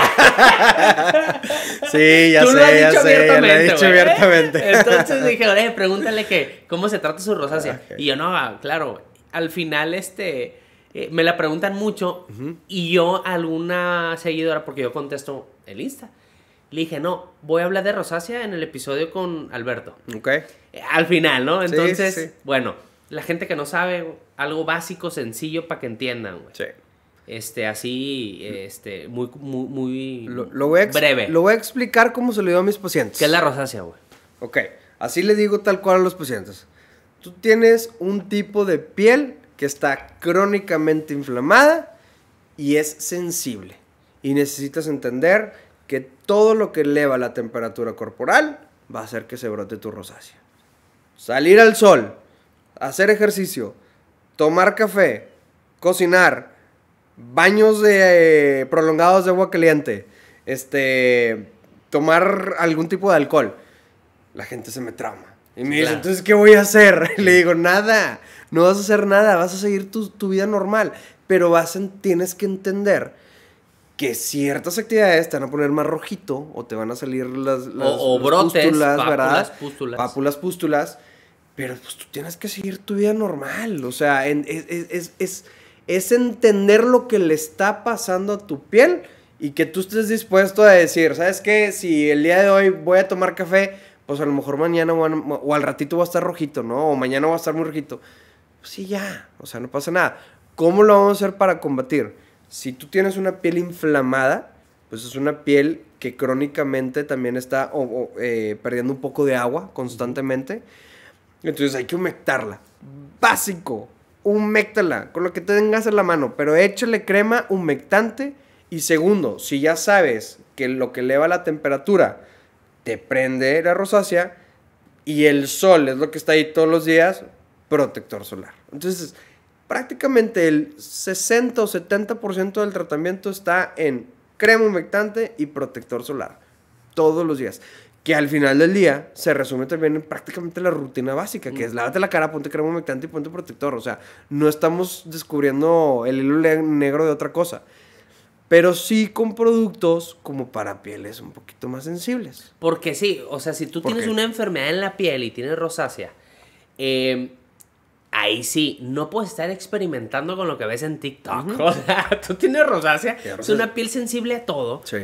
sí, ya sé, ya sé, ya dicho abiertamente. Entonces dije, oye, pregúntale que, ¿cómo se trata su rosácea? Ah, y yo, no, ah, claro, al final, este, eh, me la preguntan mucho y yo alguna seguidora, porque yo contesto el Insta, le dije, no, voy a hablar de rosácea en el episodio con Alberto. Ok. Eh, al final, ¿no? Entonces, bueno, la gente que no sabe, algo básico, sencillo para que entiendan, güey. Sí este, así, este, muy, muy, lo, breve. Lo voy a explicar cómo se lo digo a mis pacientes. ¿Qué es la rosácea, güey? Ok, así le digo tal cual a los pacientes. Tú tienes un tipo de piel que está crónicamente inflamada y es sensible. Y necesitas entender que todo lo que eleva la temperatura corporal va a hacer que se brote tu rosácea. Salir al sol, hacer ejercicio, tomar café, cocinar, baños de, eh, prolongados de agua caliente, este, tomar algún tipo de alcohol, la gente se me trauma. Y me dice, entonces, ¿qué voy a hacer? le digo, nada, no vas a hacer nada, vas a seguir tu, vida normal, pero vas tienes que entender que ciertas actividades te van a poner más rojito o te van a salir las, pústulas, pápulas, Pústulas. Pápulas, pústulas. Pero pues, tú tienes que seguir tu vida normal. O sea, es, es entender lo que le está pasando a tu piel y que tú estés dispuesto a decir, ¿sabes qué? Si el día de hoy voy a tomar café, pues a lo mejor mañana o, al ratito va a estar rojito, ¿no? O mañana va a estar muy rojito. Pues sí, ya, o sea, no pasa nada. ¿Cómo lo vamos a hacer para combatir? Si tú tienes una piel inflamada, pues es una piel que crónicamente también está eh, perdiendo un poco de agua constantemente. Entonces hay que humectarla. Básico, Humectala, con lo que tengas en la mano, pero échale crema humectante. Y segundo, si ya sabes que lo que eleva la temperatura te prende la rosácea y el sol es lo que está ahí todos los días, protector solar. Entonces, prácticamente el 60 o 70% del tratamiento está en crema humectante y protector solar. Todos los días que al final del día se resume también en prácticamente la rutina básica, que mm. es lávate la cara, ponte crema humectante y ponte protector. O sea, no estamos descubriendo el hilo negro de otra cosa. Pero sí con productos como para pieles un poquito más sensibles. Porque sí, o sea, si tú tienes una enfermedad en la piel y tienes rosácea, em, ahí sí, no puedes estar experimentando con lo que ves en TikTok. O sea, tú tienes rosácea, es una piel sensible a todo. Sí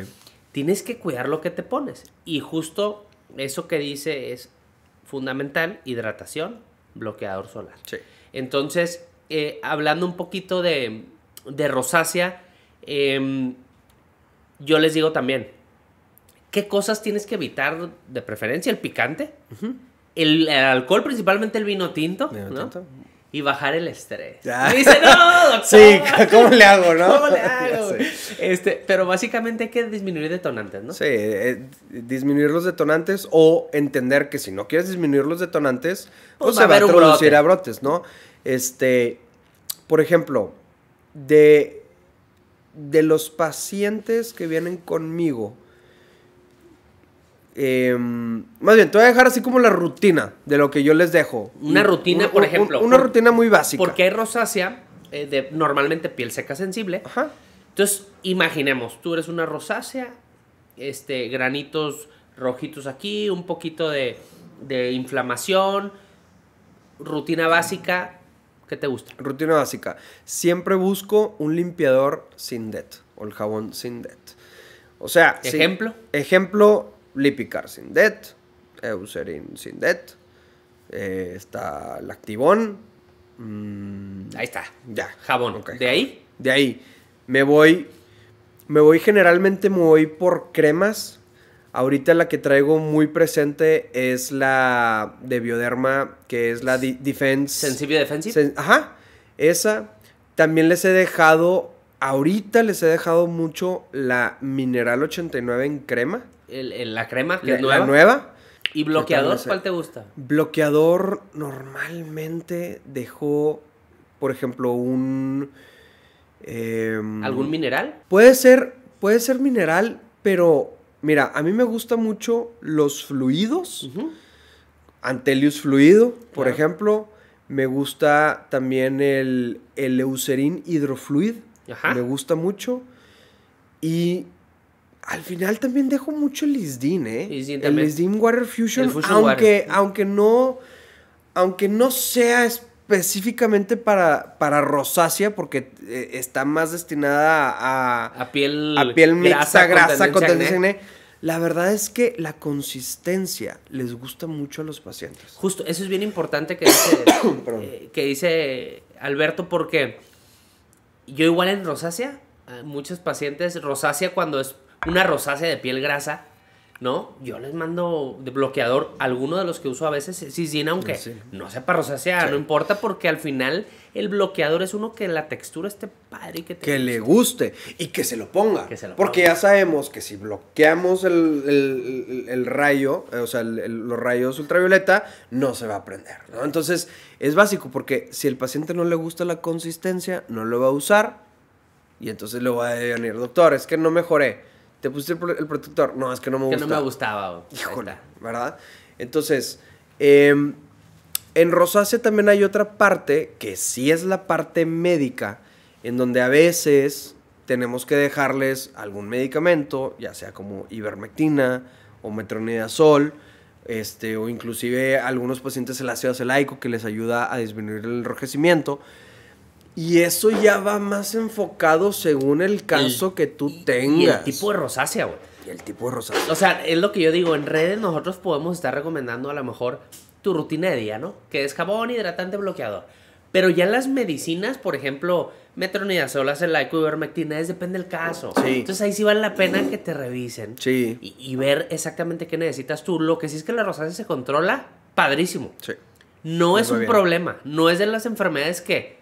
tienes que cuidar lo que te pones. Y justo eso que dice es fundamental, hidratación, bloqueador solar. Sí. Entonces, eh, hablando un poquito de, rosácea, em, yo les digo también, ¿qué cosas tienes que evitar de preferencia? El picante, el, alcohol, principalmente el vino tinto, ¿no? y bajar el estrés. Ah. dice, no, doctor. Sí, ¿cómo le hago, no? ¿Cómo le hago? Este, pero básicamente hay que disminuir detonantes, ¿no? Sí, eh, eh, disminuir los detonantes o entender que si no quieres disminuir los detonantes, pues, pues se va a producir a brotes, ¿no? Este, por ejemplo, de, de los pacientes que vienen conmigo, em, más bien, te voy a dejar así como la rutina de lo que yo les dejo. Una rutina, por ejemplo. una rutina muy básica. Porque hay rosácea, eh, de normalmente piel seca sensible. Ajá. Entonces, imaginemos, tú eres una rosácea, este, granitos rojitos aquí, un poquito de, inflamación, rutina básica, ¿qué te gusta? Rutina básica. Siempre busco un limpiador sin DET o el jabón sin DET. O sea, ejemplo. ejemplo, Lipicar sin DET, Eucerin sin DET, eh, está Lactibón. Mm, ahí está. Ya. Jabón. de ahí. De ahí. Me voy, me voy generalmente, me voy por cremas. Ahorita la que traigo muy presente es la de Bioderma, que es la Defense. Sensible Defensive. Ajá, esa. También les he dejado, ahorita les he dejado mucho la Mineral 89 en crema. El, la crema, que nueva. nueva. ¿Y bloqueador cuál te gusta? Bloqueador normalmente dejó, por ejemplo, un Em, ¿Algún mineral? Puede ser, puede ser mineral, pero mira, a mí me gustan mucho los fluidos. Antelius fluido, por ejemplo. Me gusta también el, el Eucerin hidrofluid. Me gusta mucho. Y al final también dejo mucho el Lisdin, ¿eh? el Lisdin Water Fusion. aunque, aunque no. Aunque no sea específicamente para, para rosácea porque eh, está más destinada a, piel, mixta, grasa, con La verdad es que la consistencia les gusta mucho a los pacientes. Justo, eso es bien importante que dice, eh, que dice Alberto porque yo igual en rosácea, eh, muchos pacientes, rosácea cuando es una rosácea de piel grasa, ¿no? Yo les mando de bloqueador alguno de los que uso a veces, eh, sí, sí, aunque no sea rosácea, no importa, porque al final el bloqueador es uno que la textura esté padre y que te Que le guste y que se lo ponga. porque ya sabemos que si bloqueamos el, el, rayo, eh, o sea, los rayos ultravioleta, no se va a prender, Entonces, es básico, porque si el paciente no le gusta la consistencia, no lo va a usar. Y entonces le va a venir, doctor, es que no mejoré. ¿Te pusiste el, protector? No, es que no me gustaba. Que no me gustaba. Híjole, ¿verdad? Entonces, em, en rosácea también hay otra parte que sí es la parte médica, en donde a veces tenemos que dejarles algún medicamento, ya sea como ivermectina o metronidazol, este, o inclusive algunos pacientes el ácido acelaico que les ayuda a disminuir el enrojecimiento. Y eso ya va más enfocado según el caso que tú tengas. Y el tipo de rosácea, güey. Y el tipo de rosácea. O sea, es lo que yo digo, en redes nosotros podemos estar recomendando a lo mejor tu rutina de día, ¿no? Que es jabón, hidratante, bloqueador. Pero ya las medicinas, por ejemplo, metronidazol, el ivermectina, es depende del caso. Sí. Entonces ahí sí vale la pena que te revisen. Sí. Y, ver exactamente qué necesitas tú. Lo que sí es que la rosácea se controla padrísimo. Sí. No es un problema. No es de las enfermedades que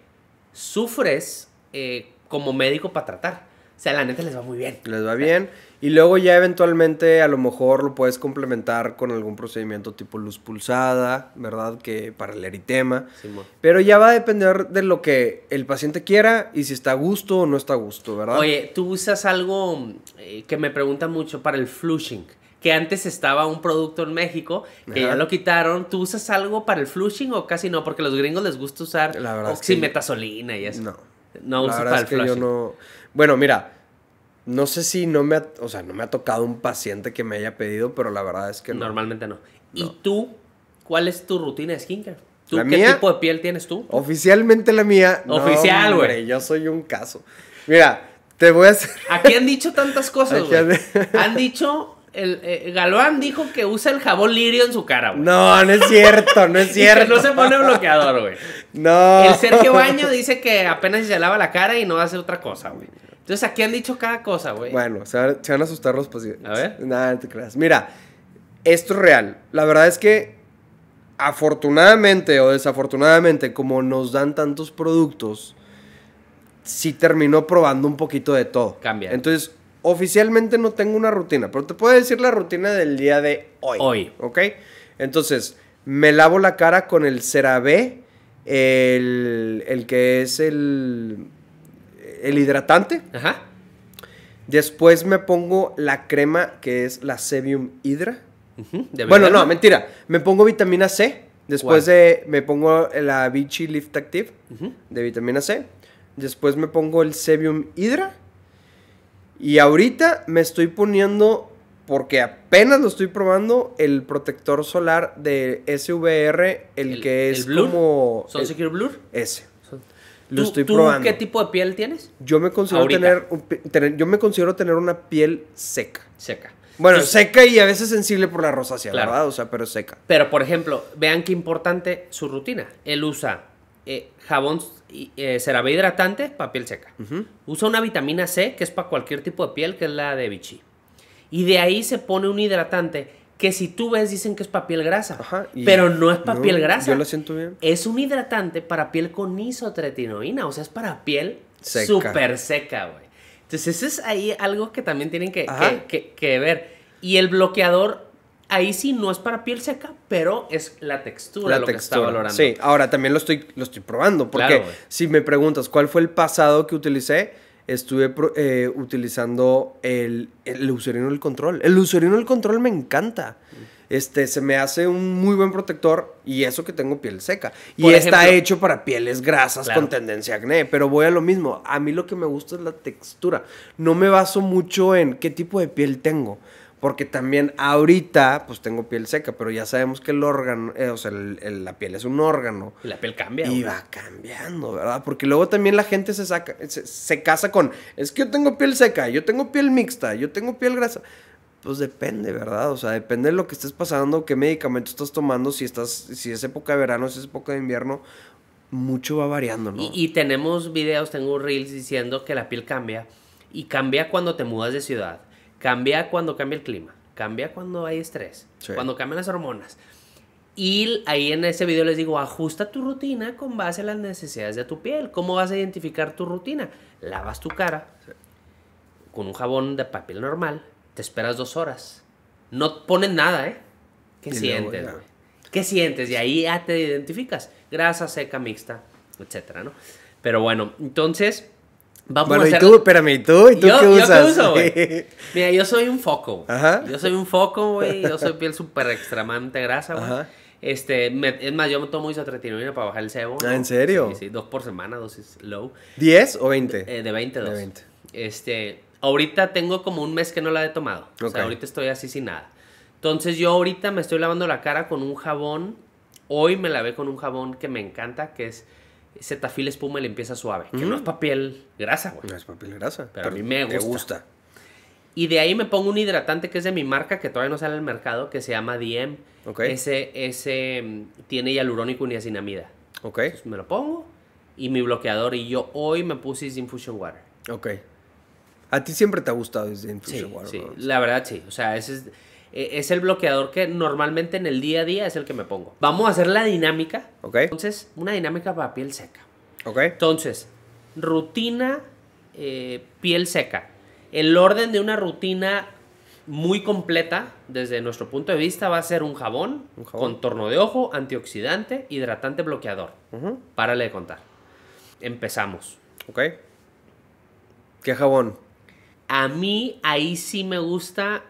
sufres eh, como médico para tratar. O sea, la neta les va muy bien. Les va bien. Y luego ya eventualmente a lo mejor lo puedes complementar con algún procedimiento tipo luz pulsada, ¿verdad? Que para el eritema. Pero ya va a depender de lo que el paciente quiera y si está a gusto o no está a gusto, ¿verdad? Oye, tú usas algo eh, que me preguntan mucho para el flushing que antes estaba un producto en México, que ya lo quitaron. ¿Tú usas algo para el flushing o casi no? Porque los gringos les gusta usar oximetazolina es y eso. No. No usas para no... Bueno, mira, no sé si no me ha, o sea, no me ha tocado un paciente que me haya pedido, pero la verdad es que no. Normalmente no. ¿Y tú cuál es tu rutina de skincare? ¿Tú qué tipo de piel tienes tú? Oficialmente la mía. Oficial, güey. yo soy un caso. Mira, te voy a hacer... Aquí han dicho tantas cosas, güey. han dicho el, eh, dijo que usa el jabón lirio en su cara, güey. No, no es cierto, no es cierto. no se pone bloqueador, güey. No. El Sergio Baño dice que apenas se lava la cara y no hace otra cosa, güey. Entonces aquí han dicho cada cosa, güey. Bueno, se van, a asustar los pacientes. A ver. Nada, no te creas. Mira, esto es real. La verdad es que afortunadamente o desafortunadamente, como nos dan tantos productos, sí terminó probando un poquito de todo. Cambia. Entonces, oficialmente no tengo una rutina, pero te puedo decir la rutina del día de hoy. Hoy. ¿Ok? Entonces, me lavo la cara con el CeraVe, el, el que es el, el hidratante. Ajá. Después me pongo la crema que es la Sebium Hydra. bueno, no, mentira. Me pongo vitamina C. Después de. Me pongo la Vichy Lift Active de vitamina C. Después me pongo el Sebium Hydra. Y ahorita me estoy poniendo, porque apenas lo estoy probando, el protector solar de SVR, el, que es como... ¿Son Secure Blur? Ese. Lo estoy ¿tú qué tipo de piel tienes? Yo me considero tener, yo me considero tener una piel seca. Seca. Bueno, seca y a veces sensible por la rosácea, ¿verdad? O sea, pero seca. Pero por ejemplo, vean qué importante su rutina. Él usa eh, jabón eh, hidratante para piel seca. Usa una vitamina C que es para cualquier tipo de piel, que es la de Vichy. Y de ahí se pone un hidratante que si tú ves dicen que es para piel grasa, pero no es para piel grasa. Yo lo siento bien. Es un hidratante para piel con isotretinoína, o sea, es para piel súper seca, Entonces, eso es ahí algo que también tienen que, que ver. Y el bloqueador Ahí sí no es para piel seca, pero es la textura la que está valorando. Sí, ahora también lo estoy, lo estoy probando, porque si me preguntas cuál fue el pasado que utilicé, estuve eh, utilizando el, Lucerino del Control. El Lucerino del Control me encanta. Este, se me hace un muy buen protector y eso que tengo piel seca. y está hecho para pieles grasas con tendencia a acné, pero voy a lo mismo. A mí lo que me gusta es la textura. No me baso mucho en qué tipo de piel tengo. Porque también ahorita, pues tengo piel seca, pero ya sabemos que el órgano, eh, o sea, la piel es un órgano. la piel cambia. Y va cambiando, ¿verdad? Porque luego también la gente se, saca, se, casa con, es que yo tengo piel seca, yo tengo piel mixta, yo tengo piel grasa. Pues depende, ¿verdad? O sea, depende de lo que estés pasando, qué medicamento estás tomando, si, estás, si es época de verano, si es época de invierno. Mucho va variando, ¿no? Y, y tenemos videos, tengo reels diciendo que la piel cambia. Y cambia cuando te mudas de ciudad Cambia cuando cambia el clima, cambia cuando hay estrés, cuando cambian las hormonas. Y ahí en ese video les digo, ajusta tu rutina con base a las necesidades de tu piel. ¿Cómo vas a identificar tu rutina? Lavas tu cara con un jabón de papel normal, te esperas dos horas. No pones nada, ¿eh? ¿Qué sientes, ¿Qué sientes? Y ahí ya te identificas. Grasa seca, mixta, etcétera, ¿no? Pero bueno, entonces Vamos bueno, a y tú, espérame, ¿y tú? ¿Y tú yo, qué usas? uso, güey. Mira, yo soy un foco. Ajá. Yo soy un foco, güey. Yo soy piel súper extramante grasa, güey. Este, es más, yo me tomo isotretinoína para bajar el sebo. Ah, ¿en serio? Sí, sí, dos por semana, dosis low. ¿10 o 20? Eh, de 20, dos. De 20. Este, ahorita tengo como un mes que no la he tomado. O sea, ahorita estoy así sin nada. Entonces, yo ahorita me estoy lavando la cara con un jabón. Hoy me lavé con un jabón que me encanta, que es Zetafil espuma y empieza suave. Que no es mm. papel grasa, güey. No es papel grasa. Pero, a mí me gusta. gusta. Y de ahí me pongo un hidratante que es de mi marca, que todavía no sale al mercado, que se llama DM. Ese, ese mm, tiene hialurónico y niacinamida. Ok. me lo pongo. Y mi bloqueador. Y yo hoy me puse Infusion Water. Ok. ¿A ti siempre te ha gustado Infusion Water? Sí, la verdad sí. O sea, ese es eh, es el bloqueador que normalmente en el día a día es el que me pongo. Vamos a hacer la dinámica. Ok. Entonces, una dinámica para piel seca. Ok. Entonces, rutina eh, piel seca. El orden de una rutina muy completa, desde nuestro punto de vista, va a ser un jabón, contorno de ojo, antioxidante, hidratante, bloqueador. Para Párale de contar. Empezamos. Ok. ¿Qué jabón? A mí ahí sí me gusta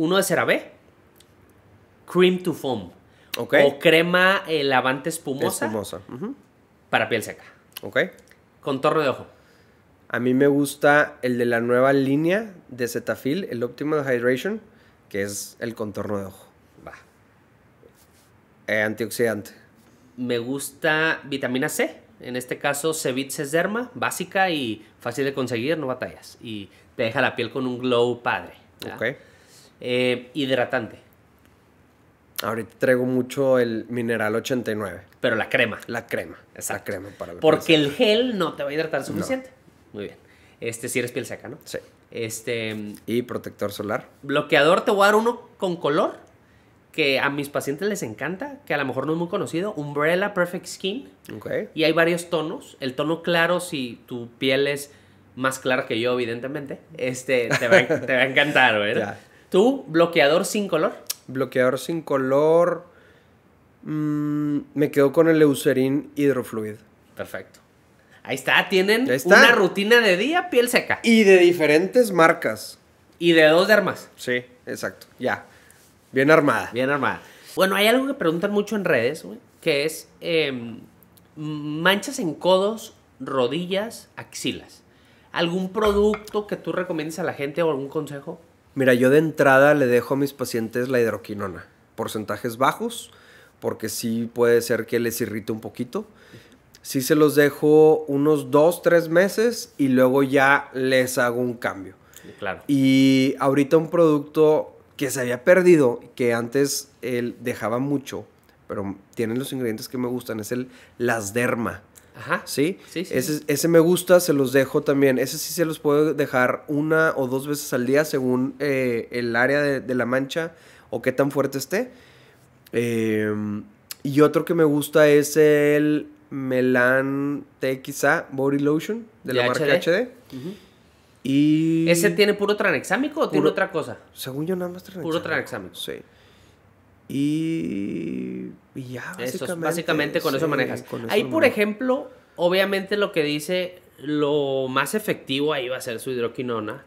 uno de CeraVe, Cream to Foam. O crema eh, lavante espumosa. espumosa. Para piel seca. Ok. Contorno de ojo. A mí me gusta el de la nueva línea de Cetaphil, el Optimal Hydration, que es el contorno de ojo. Va. Eh, antioxidante. Me gusta vitamina C, en este caso Cevit Derma, básica y fácil de conseguir, no batallas. Y te deja la piel con un glow padre. Ok. Eh, hidratante. Ahorita traigo mucho el mineral 89. Pero la crema. La crema. Exacto. La crema para Porque el gel no te va a hidratar suficiente. Muy bien. Este, si eres piel seca, ¿no? Sí. Este. Y protector solar. Bloqueador, te voy a dar uno con color. Que a mis pacientes les encanta, que a lo mejor no es muy conocido, Umbrella Perfect Skin. Ok. Y hay varios tonos. El tono claro, si tu piel es más clara que yo, evidentemente, este, te, va, a encantar, ¿verdad? ¿Tú, bloqueador sin color? Bloqueador sin color. Mm, me quedo con el Eucerin hidrofluid. Perfecto. Ahí está, tienen una rutina de día, piel seca. Y de diferentes marcas. Y de dos armas. Sí, exacto. Ya. Bien armada. Bien armada. Bueno, hay algo que preguntan mucho en redes, que es em, manchas en codos, rodillas, axilas. ¿Algún producto que tú recomiendes a la gente o algún consejo? Mira, yo de entrada le dejo a mis pacientes la hidroquinona. Porcentajes bajos, porque sí puede ser que les irrite un poquito. Sí se los dejo unos dos, tres meses y luego ya les hago un cambio. Claro. Y ahorita un producto que se había perdido, que antes él dejaba mucho, pero tienen los ingredientes que me gustan, es el Lasderma. Ajá. ¿Sí? ese, me gusta, se los dejo también. Ese sí se los puedo dejar una o dos veces al día según eh, el área de, la mancha o qué tan fuerte esté. Em, y otro que me gusta es el Melan TXA Body Lotion de la, marca HD. Y... ¿Ese tiene puro tranexámico o tiene otra cosa? Según yo, nada más tranexámico. Puro tranexámico. Sí. Y ya, básicamente. con eso manejas. ahí, por ejemplo, obviamente lo que dice, lo más efectivo ahí va a ser su hidroquinona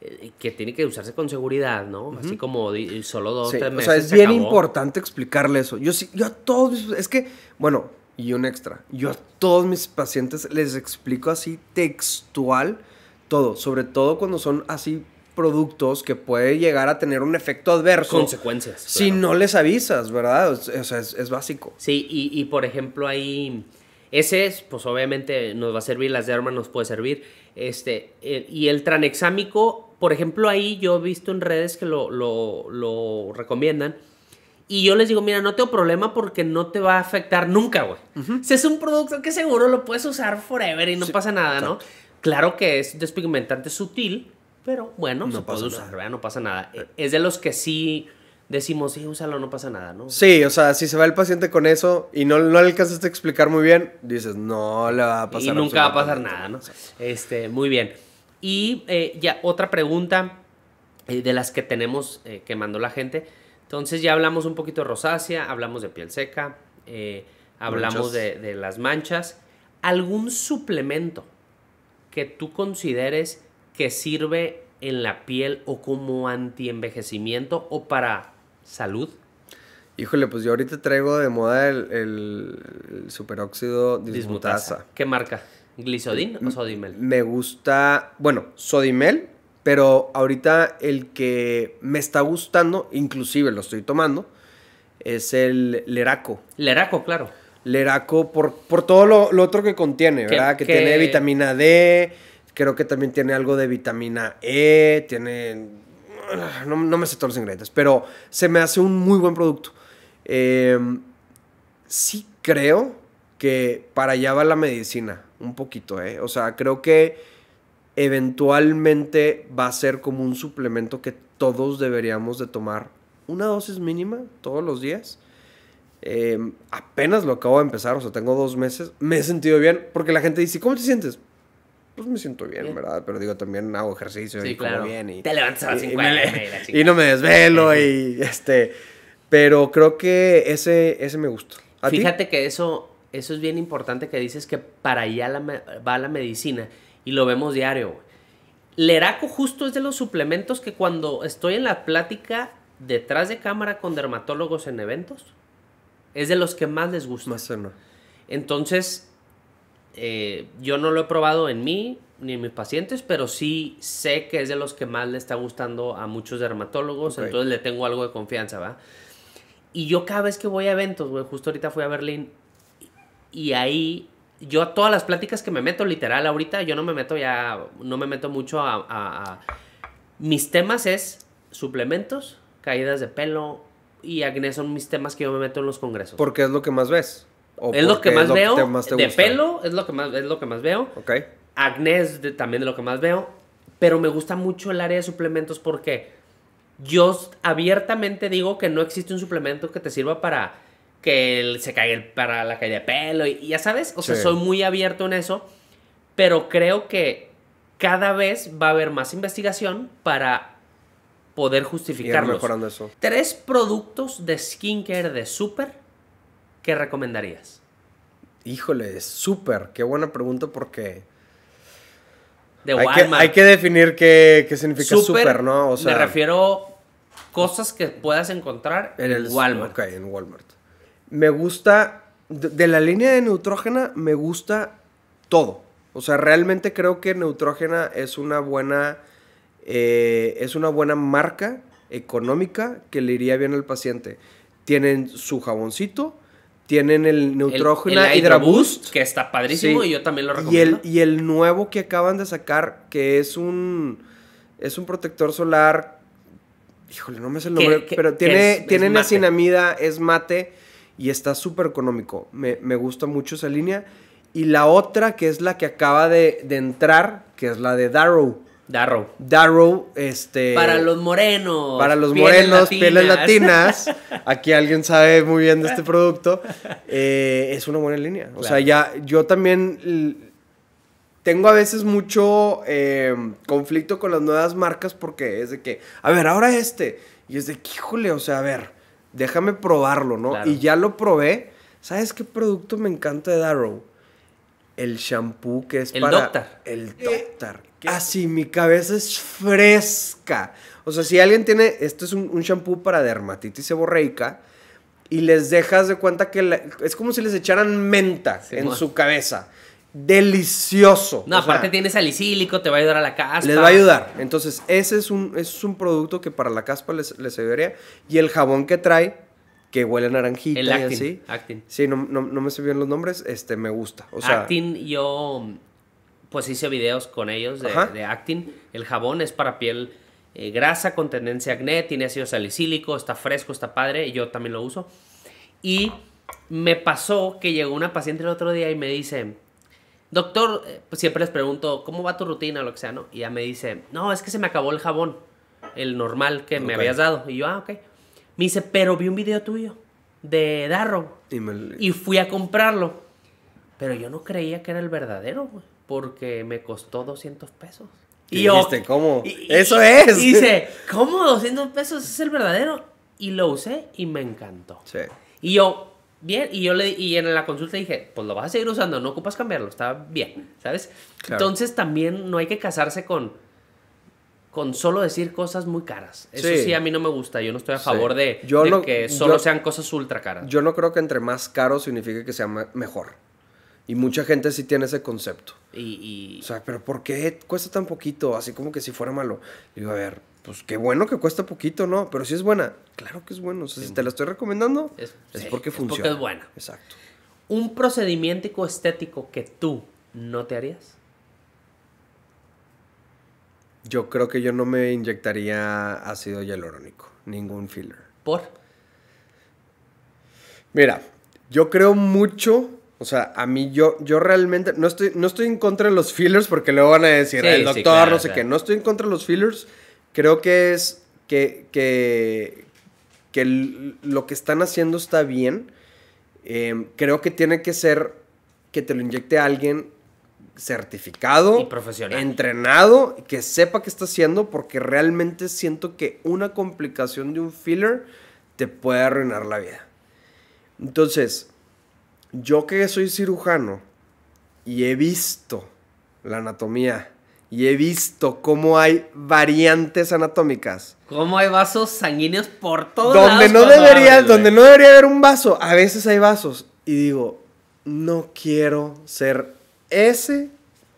eh, que tiene que usarse con seguridad, ¿no? Así como solo dos, o tres meses. O sea, es bien importante explicarle eso. Yo sí, yo a todos es que, bueno, y un extra. Yo a todos mis pacientes les explico así textual todo, sobre todo cuando son así productos que puede llegar a tener un efecto adverso. Consecuencias. Si no les avisas, ¿verdad? O sea, es, básico. Sí, y, y, por ejemplo ahí, ese es, pues obviamente nos va a servir, las dermas nos puede servir. Este, eh, y el tranexámico, por ejemplo ahí yo he visto en redes que lo, lo, recomiendan. Y yo les digo, mira, no tengo problema porque no te va a afectar nunca, güey. Si es un producto que seguro lo puedes usar forever y no pasa nada, ¿no? Claro que es despigmentante sutil, pero bueno, no se puede usar, no pasa nada. E, es de los que sí decimos, sí, úsalo, no pasa nada, ¿no? Sí, o sea, si se va el paciente con eso y no, no le alcanzas a explicar muy bien, dices, no le va a pasar nada. Y nunca va a pasar nada, ¿no? Este, muy bien. Y eh, ya, otra pregunta eh, de las que tenemos eh, que mandó la gente. Entonces ya hablamos un poquito de rosácea, hablamos de piel seca, hablamos de, de las manchas. ¿Algún suplemento que tú consideres que sirve en la piel o como antienvejecimiento o para salud? Híjole, pues yo ahorita traigo de moda el, superóxido dismutasa. ¿Qué marca? ¿Glisodin o mm, Sodimel? Me gusta, bueno, Sodimel, pero ahorita el que me está gustando, inclusive lo estoy tomando, es el Leraco. Leraco, claro. Leraco por, por todo lo, otro que contiene, ¿verdad? que tiene vitamina D, Creo que también tiene algo de vitamina E, tiene... No, me sé todos los ingredientes, pero se me hace un muy buen producto. Em, sí creo que para allá va la medicina, un poquito, ¿eh? O sea, creo que eventualmente va a ser como un suplemento que todos deberíamos de tomar una dosis mínima todos los días. Em, apenas lo acabo de empezar, o sea, tengo dos meses, me he sentido bien, porque la gente dice, ¿cómo te sientes? pues me siento bien, ¿verdad? Pero digo, también hago ejercicio y como bien. Y, Te levantas a las 50 y, no me desvelo y este... Pero creo que ese, ese me gusta. Fíjate que eso, eso es bien importante que dices que para allá va la medicina y lo vemos diario. Leraco justo es de los suplementos que cuando estoy en la plática detrás de cámara con dermatólogos en eventos, es de los que más les gusta. Más o menos. Entonces, eh, yo no lo he probado en mí ni en mis pacientes, pero sí sé que es de los que más le está gustando a muchos dermatólogos, entonces le tengo algo de confianza, ¿va? Y yo cada vez que voy a eventos, güey, justo ahorita fui a Berlín y ahí yo a todas las pláticas que me meto, literal, ahorita yo no me meto ya, no me meto mucho a, mis temas es suplementos, caídas de pelo y acné son mis temas que yo me meto en los congresos. Porque es lo que más ves es lo que más veo. de pelo es lo que más, es lo que más veo. Agnes también de lo que más veo. Pero me gusta mucho el área de suplementos porque yo abiertamente digo que no existe un suplemento que te sirva para que se caiga para la caída de pelo. Y, ya sabes, o sea, soy muy abierto en eso. Pero creo que cada vez va a haber más investigación para poder justificarlos. mejorando eso. Tres productos de skincare de Super ¿qué recomendarías? Híjole, súper, qué buena pregunta porque... De hay, que, definir qué, significa súper, ¿no? O sea, me refiero cosas que puedas encontrar en, el, Walmart. en Walmart. Me gusta, de, la línea de Neutrógena, me gusta todo. O sea, realmente creo que Neutrógena es una buena, eh, es una buena marca económica que le iría bien al paciente. Tienen su jaboncito, tienen el Neutrogena y el Hydra Boost, que está padrísimo y yo también lo recomiendo. Y el, nuevo que acaban de sacar, que es un, es un protector solar, híjole, no me sé el nombre, pero tiene, tiene es, mate y está súper económico. Me, gusta mucho esa línea. Y la otra, que es la que acaba de, de entrar, que es la de Darrow Darrow. Darrow, este. Para los morenos. Para los morenos, pelas pieles latinas. Aquí alguien sabe muy bien de este producto. Eh, es una buena línea. O sea, ya yo también tengo a veces mucho eh, conflicto con las nuevas marcas porque es de que, a ver, ahora este. Y es de que, híjole, o sea, a ver, déjame probarlo, ¿no? Y ya lo probé. ¿Sabes qué producto me encanta de Darrow? el shampoo que es el para doctor. el eh, doctor. Así, mi cabeza es fresca. O sea, si alguien tiene, esto es un, un shampoo para dermatitis seborreica, y les dejas de cuenta que es como si les echaran menta en su cabeza. Delicioso. No, aparte tiene salicílico, te va a ayudar a la caspa. Les va a ayudar. Entonces, ese es un, es un producto que para la caspa les, les ayudaría. Y el jabón que trae, que huele a naranjita El actin, Sí, no, me sé bien los nombres, este, me gusta. O actin yo pues hice videos con ellos de, de acting. El jabón es para piel eh, grasa con tendencia a acné, tiene ácido salicílico, está fresco, está padre, y yo también lo uso. Y me pasó que llegó una paciente el otro día y me dice, doctor, eh, pues, siempre les pregunto, ¿cómo va tu rutina o lo que sea, no? Y ella me dice, no, es que se me acabó el jabón, el normal que me habías dado. Y yo, ah, ok. Me dice, pero vi un video tuyo de Darro. Y, y fui a comprarlo. Pero yo no creía que era el verdadero, güey porque me costó 200 pesos. Y yo, dijiste, ¿cómo? Eso es. dice, ¿cómo 200 pesos es el verdadero? Y lo usé y me encantó. Sí. Y yo, bien, y yo le y en la consulta dije, pues lo vas a seguir usando, no ocupas cambiarlo, está bien, ¿sabes? Entonces también no hay que casarse con con solo decir cosas muy caras. Eso sí, a mí no me gusta. Yo no estoy a favor de, que solo sean cosas ultra caras. Yo no creo que entre más caro signifique que sea mejor. Y mucha gente sí tiene ese concepto. Y, O sea, pero ¿por qué cuesta tan poquito? Así como que si fuera malo. Digo, a ver, pues qué bueno que cuesta poquito, ¿no? Pero si es buena, claro que es bueno. O sea, si te la estoy recomendando, es, porque funciona. Es porque es buena. Exacto. ¿Un procedimiento estético que tú no te harías? Yo creo que yo no me inyectaría ácido hialurónico, ningún filler. ¿Por? Mira, yo creo mucho o sea, a mí yo, yo realmente no estoy, no estoy en contra de los fillers porque luego van a decir, el doctor, no sé qué. No estoy en contra de los fillers. Creo que es que, que, lo que están haciendo está bien. Em, creo que tiene que ser que te lo inyecte alguien certificado, y profesional. entrenado, que sepa qué está haciendo, porque realmente siento que una complicación de un filler te puede arruinar la vida. Entonces, yo que soy cirujano y he visto la anatomía y he visto cómo hay variantes anatómicas. Cómo hay vasos sanguíneos por todos donde No debería, donde no debería haber un vaso, a veces hay vasos. Y digo, no quiero ser ese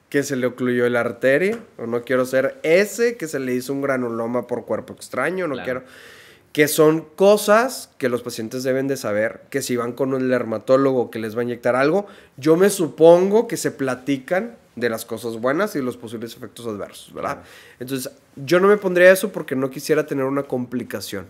que se le ocluyó la arteria, o no quiero ser ese que se le hizo un granuloma por cuerpo extraño, no quiero que son cosas que los pacientes deben de saber, que si van con un dermatólogo que les va a inyectar algo, yo me supongo que se platican de las cosas buenas y los posibles efectos adversos, ¿verdad? Entonces, yo no me pondría eso porque no quisiera tener una complicación.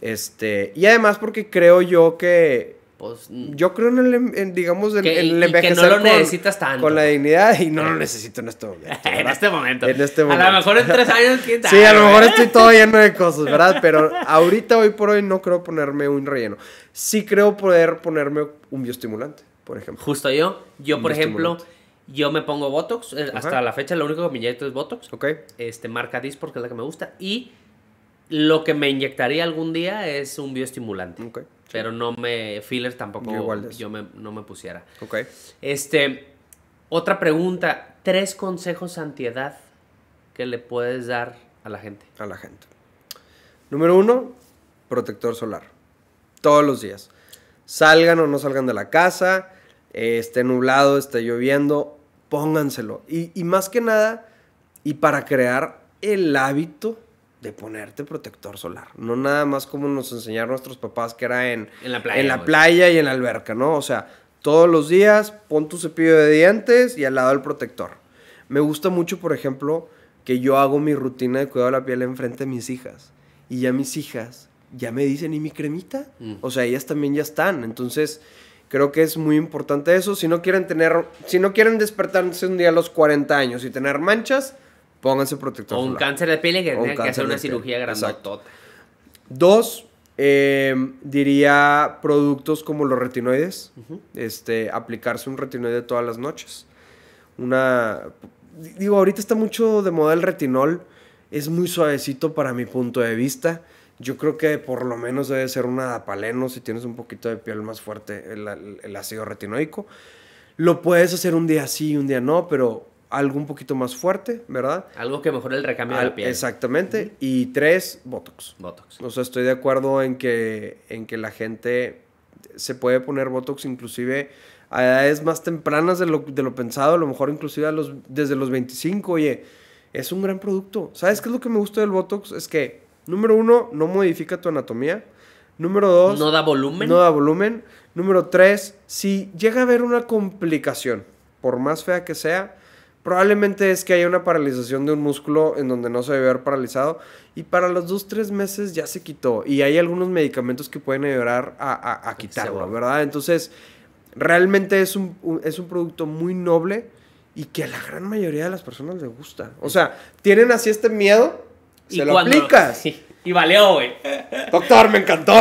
Este, y además porque creo yo que pues, mm, yo creo en el, em, digamos, en, no lo necesitas tanto. Con la dignidad y no lo necesito en este momento. en este momento. Este a lo mejor en tres años, quita. Sí, a lo mejor estoy todo lleno de cosas, ¿verdad? Pero ahorita, hoy por hoy, no creo ponerme un relleno. Sí creo poder ponerme un bioestimulante, por ejemplo. Justo yo. Yo, por ejemplo, yo me pongo Botox. Eh, hasta la fecha, lo único que me inyecto es Botox. Ok. Este, marca Dis porque es la que me gusta. Y lo que me inyectaría algún día es un bioestimulante. Ok. Pero no me. Fillers tampoco. Yo, yo me, no me pusiera. Ok. Este. Otra pregunta. Tres consejos antiedad que le puedes dar a la gente. A la gente. Número uno, protector solar. Todos los días. Salgan o no salgan de la casa. Eh, esté nublado, esté lloviendo. Pónganselo. y más que nada, y para crear el hábito de ponerte protector solar. No nada más como nos enseñaron nuestros papás que era en, la, playa, y en la alberca, ¿no? O sea, todos los días pon tu cepillo de dientes y al lado el protector. Me gusta mucho, por ejemplo, que yo hago mi rutina de cuidado de la piel enfrente de mis hijas. Y ya mis hijas ya me dicen, ¿y mi cremita? Mm. O sea, ellas también ya están. Entonces, creo que es muy importante eso. Si no quieren tener, si no quieren despertarse un día a los 40 años y tener manchas, Pónganse protector. O un cáncer de piel que tengan que hacer una cirugía grandotota. Dos, em, diría productos como los retinoides. este, aplicarse un retinoide todas las noches. Una. Digo, ahorita está mucho de moda el retinol. Es muy suavecito para mi punto de vista. Yo creo que por lo menos debe ser una adapaleno si tienes un poquito de piel más fuerte, el, el ácido retinoico. Lo puedes hacer un día sí, y un día no, pero algo un poquito más fuerte, ¿verdad? Algo que mejore el recambio Al, de piel. Exactamente. Y tres, Botox. Botox. O sea, estoy de acuerdo en que, en que la gente se puede poner Botox inclusive a edades más tempranas de lo, de lo pensado, a lo mejor inclusive los, desde los 25. Oye, es un gran producto. ¿Sabes qué es lo que me gusta del Botox? Es que, número uno, no modifica tu anatomía. Número dos... No da volumen. No da volumen. Número tres, si llega a haber una complicación, por más fea que sea, Probablemente es que hay una paralización de un músculo en donde no se debe haber paralizado y para los dos, tres meses ya se quitó. Y hay algunos medicamentos que pueden ayudar a, a, quitarlo, ¿verdad? Entonces, realmente es un, es un producto muy noble y que a la gran mayoría de las personas le gusta. O sea, tienen así este miedo, se lo aplicas. Y vale güey. Doctor, me encantó.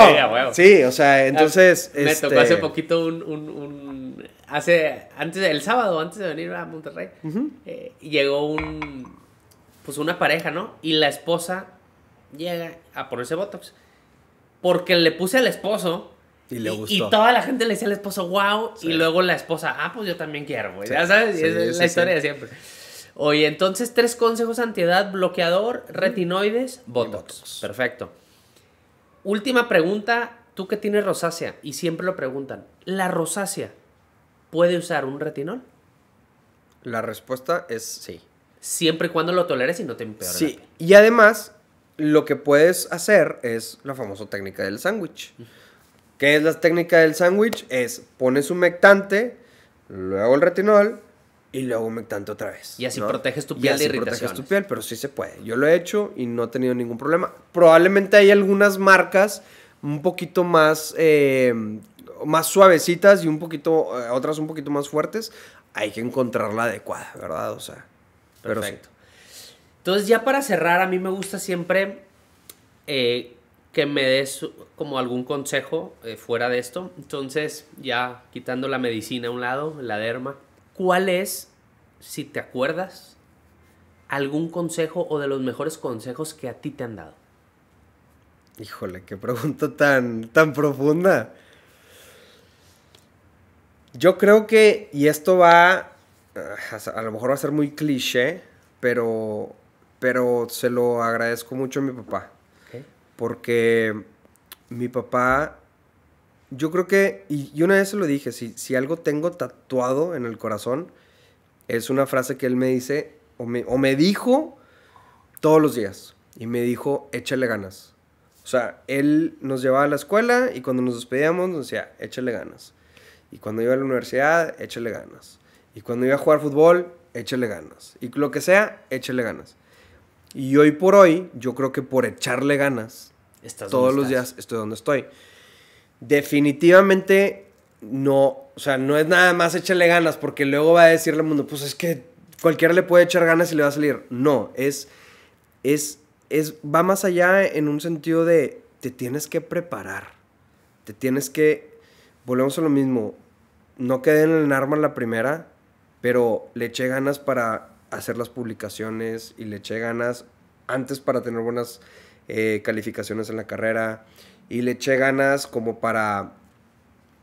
Sí, o sea, entonces... Ah, me tocó hace este, poquito un hace, antes, el sábado, antes de venir a Monterrey, eh, llegó un, pues una pareja, ¿no? Y la esposa llega a ponerse Botox. Porque le puse al esposo. Y le gustó. Y, toda la gente le decía al esposo, wow. Y luego la esposa, ah, pues yo también quiero, Ya sabes, es la historia de siempre. Oye, entonces, tres consejos antiedad, bloqueador, retinoides, botox. Perfecto. Última pregunta, tú que tienes rosácea, y siempre lo preguntan, la rosácea, puede usar un retinol? La respuesta es sí. Siempre y cuando lo toleres y no te empeore. Sí, y además lo que puedes hacer es la famosa técnica del sándwich. ¿Qué es la técnica del sándwich? Es pones humectante, luego el retinol y luego humectante otra vez. Y así proteges tu piel y así de proteges tu piel, pero sí se puede. Yo lo he hecho y no he tenido ningún problema. Probablemente hay algunas marcas un poquito más eh, más suavecitas y un poquito, eh, otras un poquito más fuertes, hay que encontrar la adecuada, ¿verdad? O sea, perfecto. Entonces, ya para cerrar, a mí me gusta siempre eh, que me des como algún consejo eh, fuera de esto. Entonces, ya quitando la medicina a un lado, la derma, ¿cuál es, si te acuerdas, algún consejo o de los mejores consejos que a ti te han dado? Híjole, qué pregunta tan, tan profunda. Yo creo que, y esto va, eh, a lo mejor va a ser muy cliché, pero, pero se lo agradezco mucho a mi papá. Porque mi papá, yo creo que, y, una vez se lo dije, si, algo tengo tatuado en el corazón, es una frase que él me dice, o me, o me dijo todos los días, y me dijo, échale ganas. O sea, él nos llevaba a la escuela y cuando nos despedíamos nos decía, échale ganas y cuando iba a la universidad, échale ganas. Y cuando iba a jugar fútbol, échale ganas. Y lo que sea, échale ganas. Y hoy por hoy, yo creo que por echarle ganas, todos los días estoy donde estoy. Definitivamente no, o sea, no es nada más échale ganas, porque luego va a decirle al mundo, pues es que cualquiera le puede echar ganas y le va a salir. No, es, es, es, va más allá en un sentido de te tienes que preparar, te tienes que, volvemos a lo mismo, no quedé en el arma la primera, pero le eché ganas para hacer las publicaciones y le eché ganas antes para tener buenas eh, calificaciones en la carrera y le eché ganas como para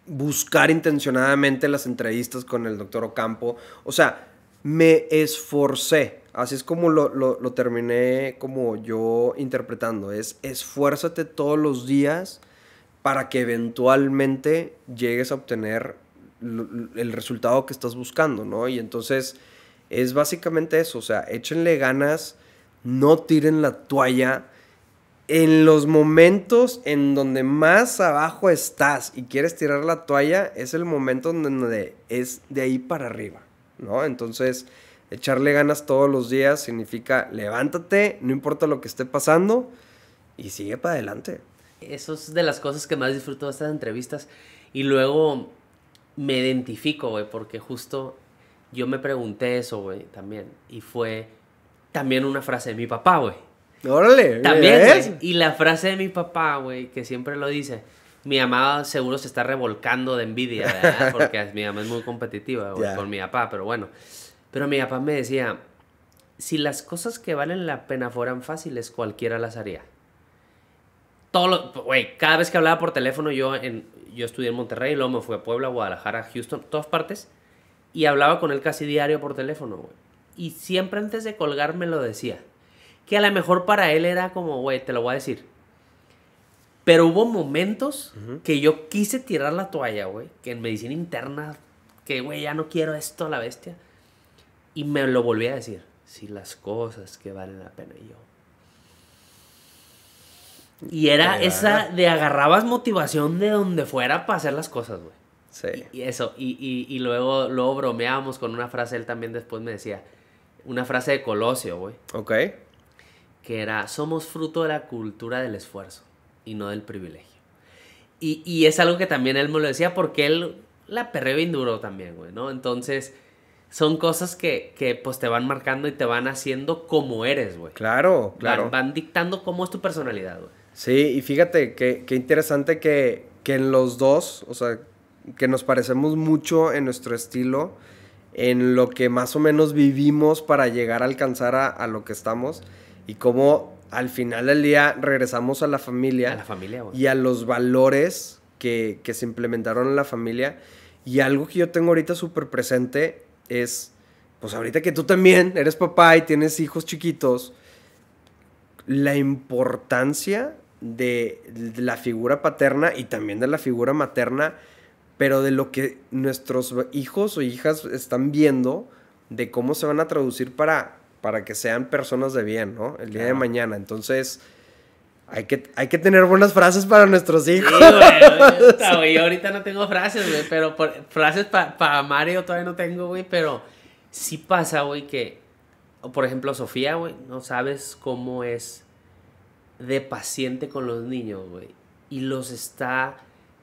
buscar intencionadamente las entrevistas con el doctor Ocampo. O sea, me esforcé. Así es como lo, lo terminé como yo interpretando. Es esfuérzate todos los días para que eventualmente llegues a obtener el resultado que estás buscando, ¿no? Y entonces es básicamente eso, o sea, échenle ganas, no tiren la toalla en los momentos en donde más abajo estás y quieres tirar la toalla, es el momento donde es de ahí para arriba, ¿no? Entonces, echarle ganas todos los días significa levántate, no importa lo que esté pasando, y sigue para adelante. Eso es de las cosas que más disfruto de estas entrevistas. Y luego me identifico, güey, porque justo yo me pregunté eso, güey, también. Y fue también una frase de mi papá, güey. Órale. También, Y la frase de mi papá, güey, que siempre lo dice. Mi mamá seguro se está revolcando de envidia, ¿verdad? Porque mi mamá es muy competitiva, con mi papá, pero bueno. Pero mi papá me decía, si las cosas que valen la pena fueran fáciles, cualquiera las haría. Todo güey, cada vez que hablaba por teléfono, yo, en, yo estudié en Monterrey, luego me fui a Puebla, Guadalajara, Houston, todas partes, y hablaba con él casi diario por teléfono, Y siempre antes de colgarme lo decía. Que a lo mejor para él era como, güey, te lo voy a decir. Pero hubo momentos que yo quise tirar la toalla, güey, que en medicina interna, que, güey, ya no quiero esto la bestia. Y me lo volví a decir. Si las cosas que valen la pena. Y yo, y era esa de agarrabas motivación de donde fuera para hacer las cosas, güey. Sí. Y, eso, y, y, y, luego, luego bromeábamos con una frase, él también después me decía, una frase de Colosio, güey. Ok. Que era, somos fruto de la cultura del esfuerzo y no del privilegio. Y, es algo que también él me lo decía porque él la perreó bien duro también, güey, ¿no? Entonces, son cosas que, pues te van marcando y te van haciendo como eres, güey. Claro, claro. van dictando cómo es tu personalidad, güey. Sí, y fíjate qué que interesante que, que en los dos, o sea, que nos parecemos mucho en nuestro estilo, en lo que más o menos vivimos para llegar a alcanzar a, lo que estamos y cómo al final del día regresamos a la familia. A la familia, Y a los valores que, que, se implementaron en la familia. Y algo que yo tengo ahorita súper presente es, pues ahorita que tú también eres papá y tienes hijos chiquitos, la importancia de la figura paterna y también de la figura materna, pero de lo que nuestros hijos o hijas están viendo, de cómo se van a traducir para, para que sean personas de bien, ¿no? El día de mañana. Entonces, hay que, hay que tener buenas frases para nuestros hijos. Sí, Yo ahorita no tengo frases, güey, pero frases para Mario todavía no tengo, güey, pero sí pasa, güey, que, por ejemplo, Sofía, güey, no sabes cómo es de paciente con los niños, güey. Y los está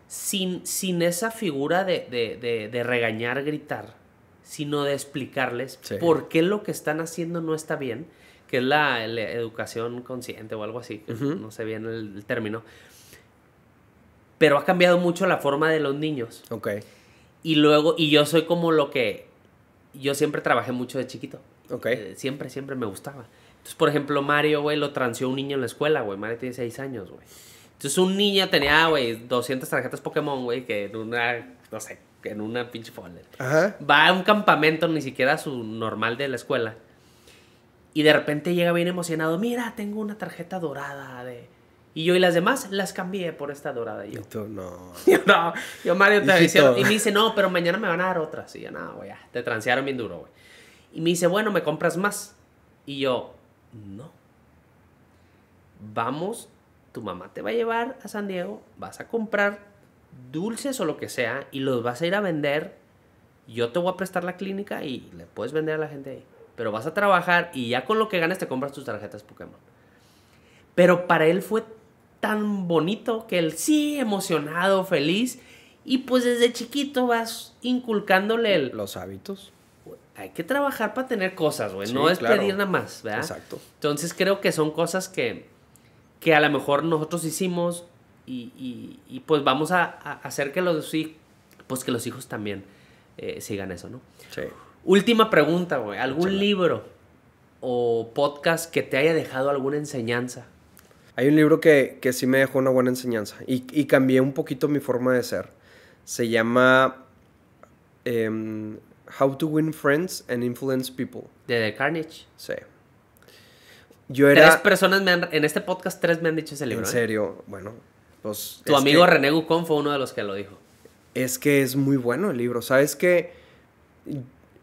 sin, sin esa figura de, regañar, gritar, sino de explicarles por qué lo que están haciendo no está bien, que es la, educación consciente o algo así, no sé bien el, término. Pero ha cambiado mucho la forma de los niños. Ok. Y luego, y yo soy como lo que, yo siempre trabajé mucho de chiquito. Ok. Eh, siempre, siempre me gustaba por ejemplo, Mario, güey, lo transeó un niño en la escuela, güey. Mario tiene 6 años, güey. Entonces, un niño tenía, güey, 200 tarjetas Pokémon, güey, que en una, no sé, en una pinche folder. Va a un campamento, ni siquiera su normal de la escuela. Y de repente llega bien emocionado, mira, tengo una tarjeta dorada de... Y yo y las demás las cambié por esta dorada. Y yo, y tú, no. yo, Yo, Mario, te Y me dice, no, pero mañana me van a dar otras. Y yo, no, güey, te transearon bien duro, güey. Y me dice, bueno, me compras más. Y yo, no. Vamos, tu mamá te va a llevar a San Diego, vas a comprar dulces o lo que sea y los vas a ir a vender. Yo te voy a prestar la clínica y le puedes vender a la gente ahí. Pero vas a trabajar y ya con lo que ganas te compras tus tarjetas Pokémon. Pero para él fue tan bonito que él sí, emocionado, feliz. Y pues desde chiquito vas inculcándole los hábitos hay que trabajar para tener cosas, güey. no es pedir nada más, ¿verdad? Exacto. Entonces creo que son cosas que, a lo mejor nosotros hicimos y, pues vamos a, hacer que los, pues que los hijos también eh, sigan eso, ¿no? Sí. Última pregunta, güey. ¿Algún libro o podcast que te haya dejado alguna enseñanza? Hay un libro que, sí me dejó una buena enseñanza y, cambié un poquito mi forma de ser. Se llama em, How to Win Friends and Influence People. De The Carnage. Sí. Yo era... Tres personas me han... En este podcast tres me han dicho ese libro. En ¿eh? serio, bueno. Pues, tu amigo René Gucón fue uno de los que lo dijo. Es que es muy bueno el libro. Sabes que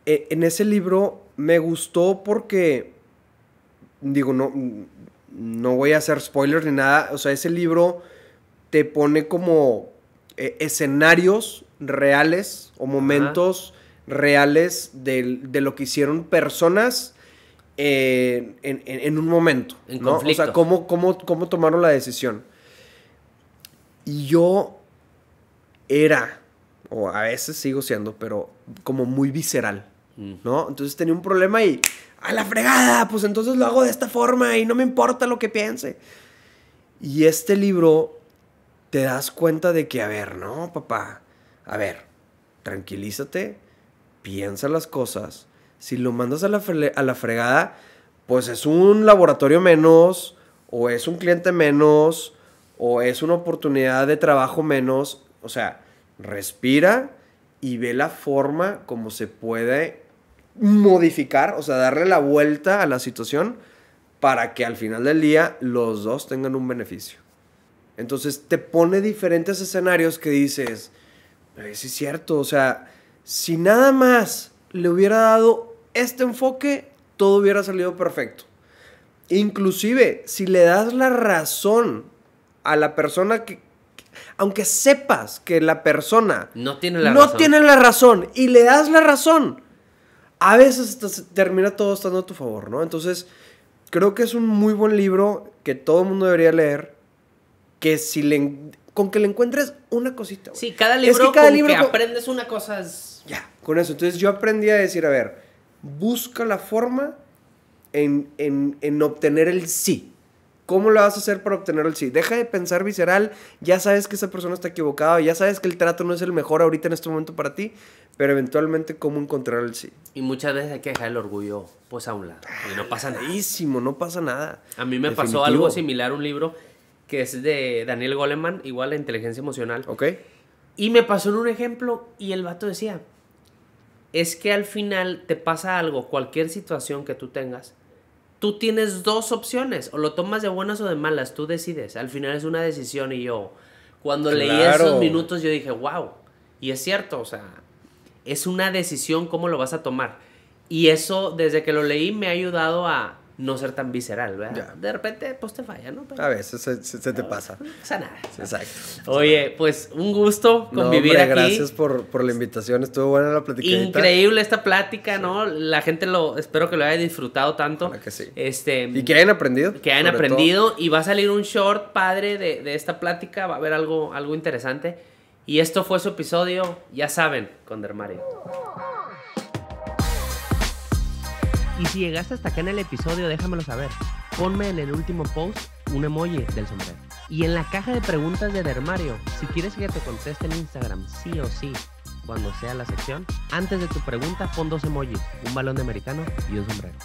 en ese libro me gustó porque, digo, no, no voy a hacer spoilers ni nada. O sea, ese libro te pone como eh, escenarios reales o momentos reales de, lo que hicieron personas eh, en, un momento. En ¿no? O sea, cómo, cómo tomaron la decisión. Y yo era, o a veces sigo siendo, pero como muy visceral, mm. ¿no? Entonces tenía un problema y a la fregada, pues entonces lo hago de esta forma y no me importa lo que piense. Y este libro te das cuenta de que, a ver, no, papá, a ver, tranquilízate, piensa las cosas. Si lo mandas a la, a la fregada, pues es un laboratorio menos, o es un cliente menos, o es una oportunidad de trabajo menos. O sea, respira y ve la forma como se puede modificar, o sea, darle la vuelta a la situación para que al final del día los dos tengan un beneficio. Entonces te pone diferentes escenarios que dices, es cierto, o sea, si nada más le hubiera dado este enfoque, todo hubiera salido perfecto. Inclusive, si le das la razón a la persona que, aunque sepas que la persona no tiene la, no razón. la razón y le das la razón, a veces termina todo estando a tu favor, ¿no? Entonces, creo que es un muy buen libro que todo el mundo debería leer, que si le, con que le encuentres una cosita. Sí, cada libro, es que cada con libro que aprendes una cosa es ya, con eso. Entonces yo aprendí a decir, a ver, busca la forma en, en, en obtener el sí. ¿Cómo lo vas a hacer para obtener el sí? Deja de pensar visceral, ya sabes que esa persona está equivocada, ya sabes que el trato no es el mejor ahorita en este momento para ti, pero eventualmente cómo encontrar el sí. Y muchas veces hay que dejar el orgullo pues a un lado, Y no pasa nada. no pasa nada. A mí me pasó algo similar, un libro que es de Daniel Goleman, igual la inteligencia emocional. Ok. Y me pasó en un ejemplo y el vato decía, es que al final te pasa algo, cualquier situación que tú tengas, tú tienes dos opciones, o lo tomas de buenas o de malas, tú decides. Al final es una decisión y yo, cuando leí esos minutos, yo dije, wow, y es cierto, o sea, es una decisión cómo lo vas a tomar. Y eso, desde que lo leí, me ha ayudado a, no ser tan visceral, ¿verdad? De repente, pues te falla, ¿no? a veces se, te pasa. O sea, nada. Exacto. Oye, pues un gusto convivir no, Gracias por, la invitación, estuvo buena la platicadita. Increíble esta plática, ¿no? La gente lo, espero que lo haya disfrutado tanto. que sí. Este, y que hayan aprendido. Que hayan aprendido y va a salir un short padre de, de esta plática, va a haber algo, algo interesante. Y esto fue su episodio, ya saben, con Dermario. Y si llegaste hasta acá en el episodio, déjamelo saber. Ponme en el último post un emoji del sombrero. Y en la caja de preguntas de Dermario, si quieres que te conteste en Instagram, sí o sí, cuando sea la sección, antes de tu pregunta pon dos emojis, un balón de americano y un sombrero.